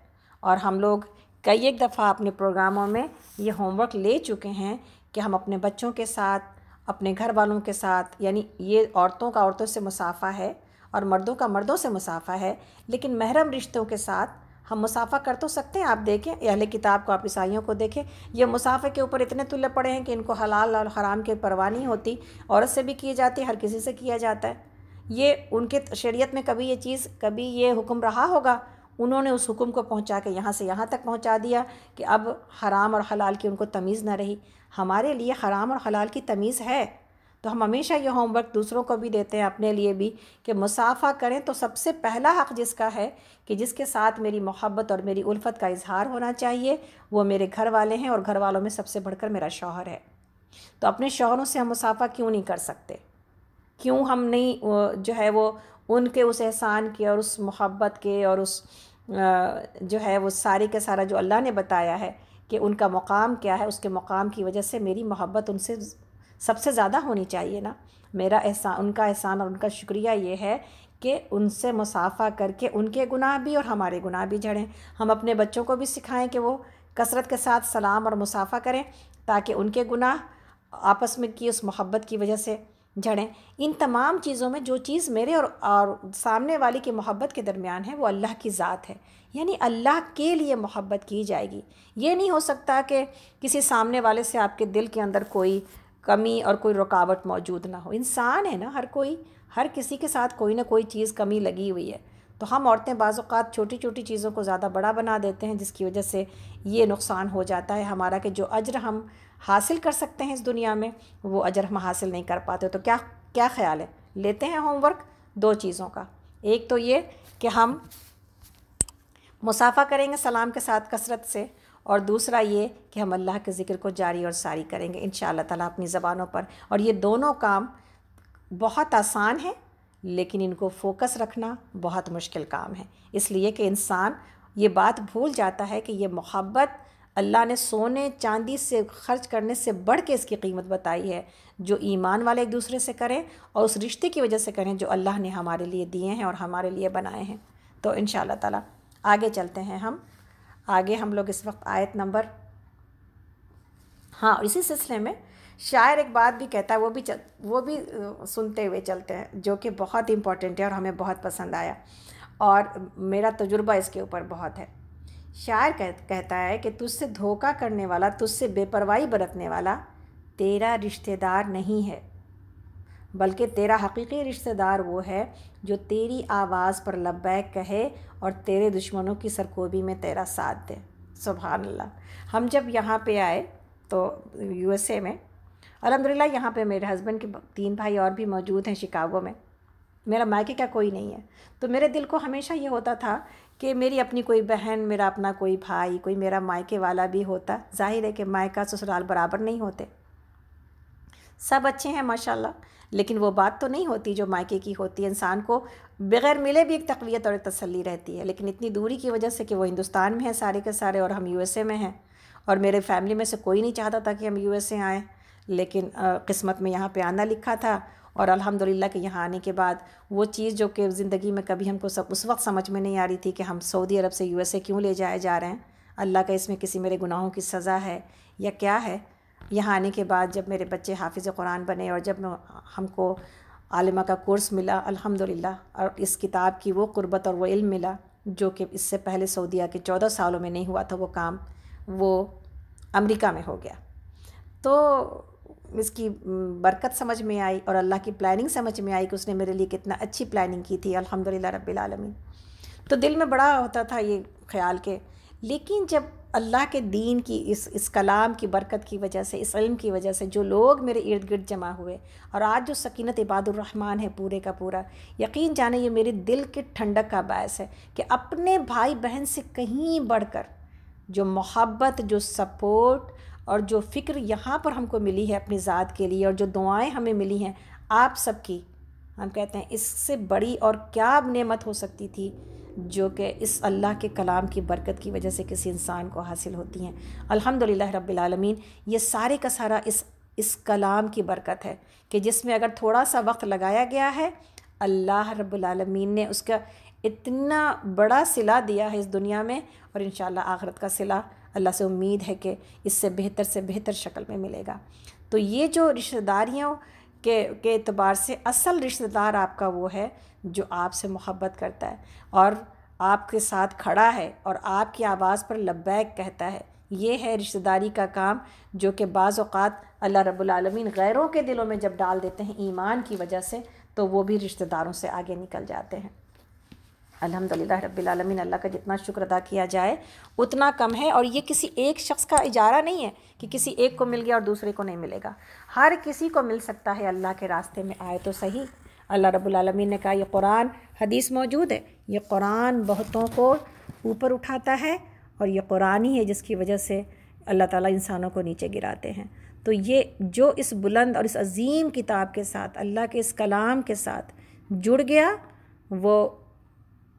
और हम लोग कई एक दफ़ा अपने प्रोग्रामों में ये होमवर्क ले चुके हैं कि हम अपने बच्चों के साथ अपने घर वालों के साथ यानी ये औरतों का औरतों से मुसाफ़ा है और मर्दों का मर्दों से मुसाफ़ा है लेकिन महरम रिश्तों के साथ हम मुसाफ़ा कर तो सकते हैं आप देखें अहले किताब को आप ईसाइयों को देखें ये मुसाफ़े के ऊपर इतने तुल्य पड़े हैं कि इनको हलाल और हराम की परवाह नहीं होती औरत से भी की जाती है हर किसी से किया जाता है ये उनके शरीयत में कभी ये चीज़ कभी ये हुक्म रहा होगा उन्होंने उस हुक्म को पहुंचा के यहाँ से यहाँ तक पहुंचा दिया कि अब हराम और हलाल की उनको तमीज़ ना रही हमारे लिए हराम और हलाल की तमीज़ है तो हम हमेशा ये होमवर्क दूसरों को भी देते हैं अपने लिए भी कि मुसाफ़ा करें तो सबसे पहला हक़ जिसका है कि जिसके साथ मेरी मोहब्बत और मेरी उल्फत का इजहार होना चाहिए वो मेरे घर वाले हैं और घर वालों में सबसे बढ़कर मेरा शौहर है तो अपने शौहरों से हम मुसाफ़ा क्यों नहीं कर सकते क्यों हम नहीं जो है वो उनके उस एहसान के और उस मोहब्बत के और उस जो है वो सारे के सारा जो अल्लाह ने बताया है कि उनका मुकाम क्या है उसके मुकाम की वजह से मेरी मोहब्बत उनसे सबसे ज़्यादा होनी चाहिए ना मेरा एहसान उनका एहसान और उनका शुक्रिया ये है कि उनसे मुसाफ़ा करके उनके गुनाह भी और हमारे गुनाह भी झड़ें हम अपने बच्चों को भी सिखाएं कि वो कसरत के साथ सलाम और मुसाफ़ा करें ताकि उनके गुनाह आपस में की उस मोहब्बत की वजह से जड़ें इन तमाम चीज़ों में जो चीज़ मेरे और और सामने वाले की मोहब्बत के दरमियान है वो अल्लाह की ज़ात है यानी अल्लाह के लिए मोहब्बत की जाएगी ये नहीं हो सकता कि किसी सामने वाले से आपके दिल के अंदर कोई कमी और कोई रुकावट मौजूद ना हो इंसान है ना हर कोई हर किसी के साथ कोई ना कोई चीज़ कमी लगी हुई है तो हम औरतें बाज़ात छोटी छोटी चीज़ों को ज़्यादा बड़ा बना देते हैं जिसकी वजह से ये नुकसान हो जाता है हमारा कि जो अजर हम हासिल कर सकते हैं इस दुनिया में वो अजर हम हासिल नहीं कर पाते तो क्या क्या ख्याल है लेते हैं होमवर्क दो चीज़ों का एक तो ये कि हम मुसाफ़ा करेंगे सलाम के साथ कसरत से और दूसरा ये कि हम अल्लाह के ज़िक्र को जारी और सारी करेंगे इन ताला अपनी ज़बानों पर और ये दोनों काम बहुत आसान हैं लेकिन इनको फोकस रखना बहुत मुश्किल काम है इसलिए कि इंसान ये बात भूल जाता है कि ये मोहब्बत अल्लाह ने सोने चांदी से खर्च करने से बढ़ के इसकी कीमत बताई है जो ईमान वाले एक दूसरे से करें और उस रिश्ते की वजह से करें जो अल्लाह ने हमारे लिए दिए हैं और हमारे लिए बनाए हैं तो इन ताला आगे चलते हैं हम आगे हम लोग इस वक्त आयत नंबर हाँ इसी सिलसिले में शायर एक बात भी कहता है वो भी चल वो भी सुनते हुए चलते हैं जो कि बहुत इम्पोर्टेंट है और हमें बहुत पसंद आया और मेरा तजुर्बा इसके ऊपर बहुत है शायर कह, कहता है कि तुझसे धोखा करने वाला तुझसे बेपरवाही बरतने वाला तेरा रिश्तेदार नहीं है बल्कि तेरा हकीकी रिश्तेदार वो है जो तेरी आवाज़ पर लब्बैक कहे और तेरे दुश्मनों की सरकोबी में तेरा साथ दे सुबहान अल्लाह हम जब यहाँ पे आए तो यूएसए में अलहमदिल्ला यहाँ पे मेरे हस्बैंड के तीन भाई और भी मौजूद हैं शिकागो में मेरा मायके का कोई नहीं है तो मेरे दिल को हमेशा ये होता था कि मेरी अपनी कोई बहन मेरा अपना कोई भाई कोई मेरा मायके वाला भी होता जाहिर है कि मायका ससुराल बराबर नहीं होते सब अच्छे हैं माशाल्लाह लेकिन वो बात तो नहीं होती जो मायके की होती है इंसान को बगैर मिले भी एक तकवीत और एक तसली रहती है लेकिन इतनी दूरी की वजह से कि वो हिंदुस्तान में है सारे के सारे और हम यूएसए में हैं और मेरे फैमिली में से कोई नहीं चाहता था कि हम यूएसए आए लेकिन किस्मत में यहाँ पे आना लिखा था और अल्हम्दुलिल्लाह के यहाँ आने के बाद वो चीज़ जो कि ज़िंदगी में कभी हमको सब उस वक्त समझ में नहीं आ रही थी कि हम सऊदी अरब से यूएसए क्यों ले जाए जा रहे हैं अल्लाह का इसमें किसी मेरे गुनाहों की सज़ा है या क्या है यहाँ आने के बाद जब मेरे बच्चे हाफिज़ कुरान बने और जब हमको आलिमा का कोर्स मिला अल्हम्दुलिल्लाह और इस किताब की वो क़ुरबत और वो इल्म मिला जो कि इससे पहले सऊदीया के चौदह सालों में नहीं हुआ था वो काम वो अमेरिका में हो गया तो इसकी बरकत समझ में आई और अल्लाह की प्लानिंग समझ में आई कि उसने मेरे लिए कितना अच्छी प्लानिंग की थी अल्हम्दुलिल्लाह रब्बिल आलमीन तो दिल में बड़ा होता था ये ख्याल के लेकिन जब अल्लाह के दीन की इस इस कलाम की बरकत की वजह से इस इल्म की वजह से जो लोग मेरे इर्द गिर्द जमा हुए और आज जो सकीनत इबादुररहमान है पूरे का पूरा यकीन जाने ये मेरे दिल के ठंडक का बायस है कि अपने भाई बहन से कहीं बढ़कर जो मोहब्बत जो सपोर्ट और जो फ़िक्र यहाँ पर हमको मिली है अपनी ज़ात के लिए और जो दुआएं हमें मिली हैं आप सब की हम कहते हैं इससे बड़ी और क्या अब नेमत हो सकती थी जो कि इस अल्लाह के कलाम की बरकत की वजह से किसी इंसान को हासिल होती हैं अल्हम्दुलिल्लाह रब्बिल आलमीन ये सारे का सारा इस इस कलाम की बरकत है कि जिसमें अगर थोड़ा सा वक्त लगाया गया है अल्लाह रब्बुल आलमीन ने उसका इतना बड़ा सिला दिया है इस दुनिया में और इन आखरत का सिला अल्लाह से उम्मीद है कि इससे बेहतर से बेहतर शक्ल में मिलेगा तो ये जो रिश्तेदारियों के के अतबार से असल रिश्तेदार आपका वो है जो आपसे मोहब्बत करता है और आपके साथ खड़ा है और आपकी आवाज़ पर लब्बैक कहता है ये है रिश्तेदारी का काम जो कि बाज़ात अल्लाह रबालमीन गैरों के दिलों में जब डाल देते हैं ईमान की वजह से तो वो भी रिश्तेदारों से आगे निकल जाते हैं अल्हम्दुलिल्लाह रब्बिल आलमीन अल्लाह का जितना शुक्र अदा किया जाए उतना कम है और ये किसी एक शख्स का इजारा नहीं है कि किसी एक को मिल गया और दूसरे को नहीं मिलेगा हर किसी को मिल सकता है अल्लाह के रास्ते में आए तो सही अल्लाह रब्बुल आलमीन ने कहा यह कुरान हदीस मौजूद है ये कुरान बहुतों को ऊपर उठाता है और ये कुरान ही है जिसकी वजह से अल्लाह ताला इंसानों को नीचे गिराते हैं तो ये जो इस बुलंद और इस अजीम किताब के साथ अल्लाह के इस कलाम के साथ जुड़ गया वो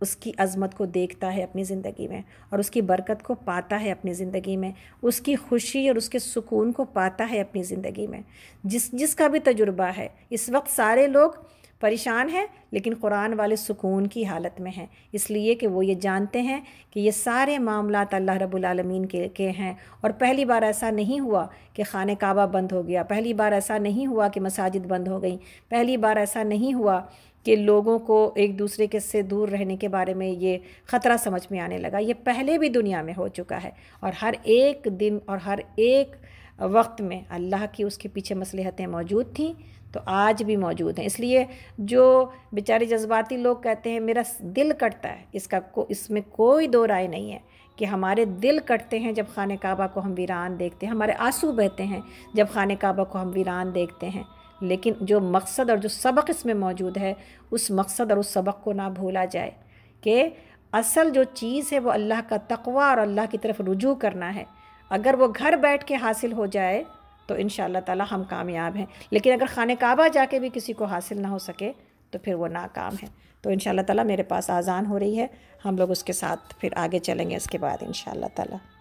उसकी अज़मत को देखता है अपनी ज़िंदगी में और उसकी बरकत को पाता है अपनी ज़िंदगी में उसकी खुशी और उसके सुकून को पाता है अपनी ज़िंदगी में जिस जिसका भी तजुर्बा है इस वक्त सारे लोग परेशान हैं लेकिन कुरान वाले सुकून की हालत में हैं इसलिए कि वो ये जानते हैं कि ये सारे मामला अल्लाह रबालमीन के के हैं और पहली बार ऐसा नहीं हुआ कि खान काबा बंद हो गया पहली बार ऐसा नहीं हुआ कि मसाजिद बंद हो गई पहली बार ऐसा नहीं हुआ कि लोगों को एक दूसरे के से दूर रहने के बारे में ये ख़तरा समझ में आने लगा ये पहले भी दुनिया में हो चुका है और हर एक दिन और हर एक वक्त में अल्लाह की उसके पीछे मसलहतें मौजूद थीं तो आज भी मौजूद हैं इसलिए जो बेचारे जज्बाती लोग कहते हैं मेरा दिल कटता है इसका को इसमें कोई दो राय नहीं है कि हमारे दिल कटते हैं जब खान काबा को हम वीरान देखते हैं हमारे आंसू बहते हैं जब खान काबा को हम वीरान देखते हैं लेकिन जो मकसद और जो सबक इसमें मौजूद है उस मकसद और उस सबक को ना भूला जाए कि असल जो चीज़ है वो अल्लाह का तकवा और अल्लाह की तरफ रुजू करना है अगर वो घर बैठ के हासिल हो जाए तो इन ताला हम कामयाब हैं लेकिन अगर खाने काबा जाके भी किसी को हासिल ना हो सके तो फिर वो नाकाम है तो इन ताला मेरे पास आज़ान हो रही है हम लोग उसके साथ फिर आगे चलेंगे इसके बाद इन ताला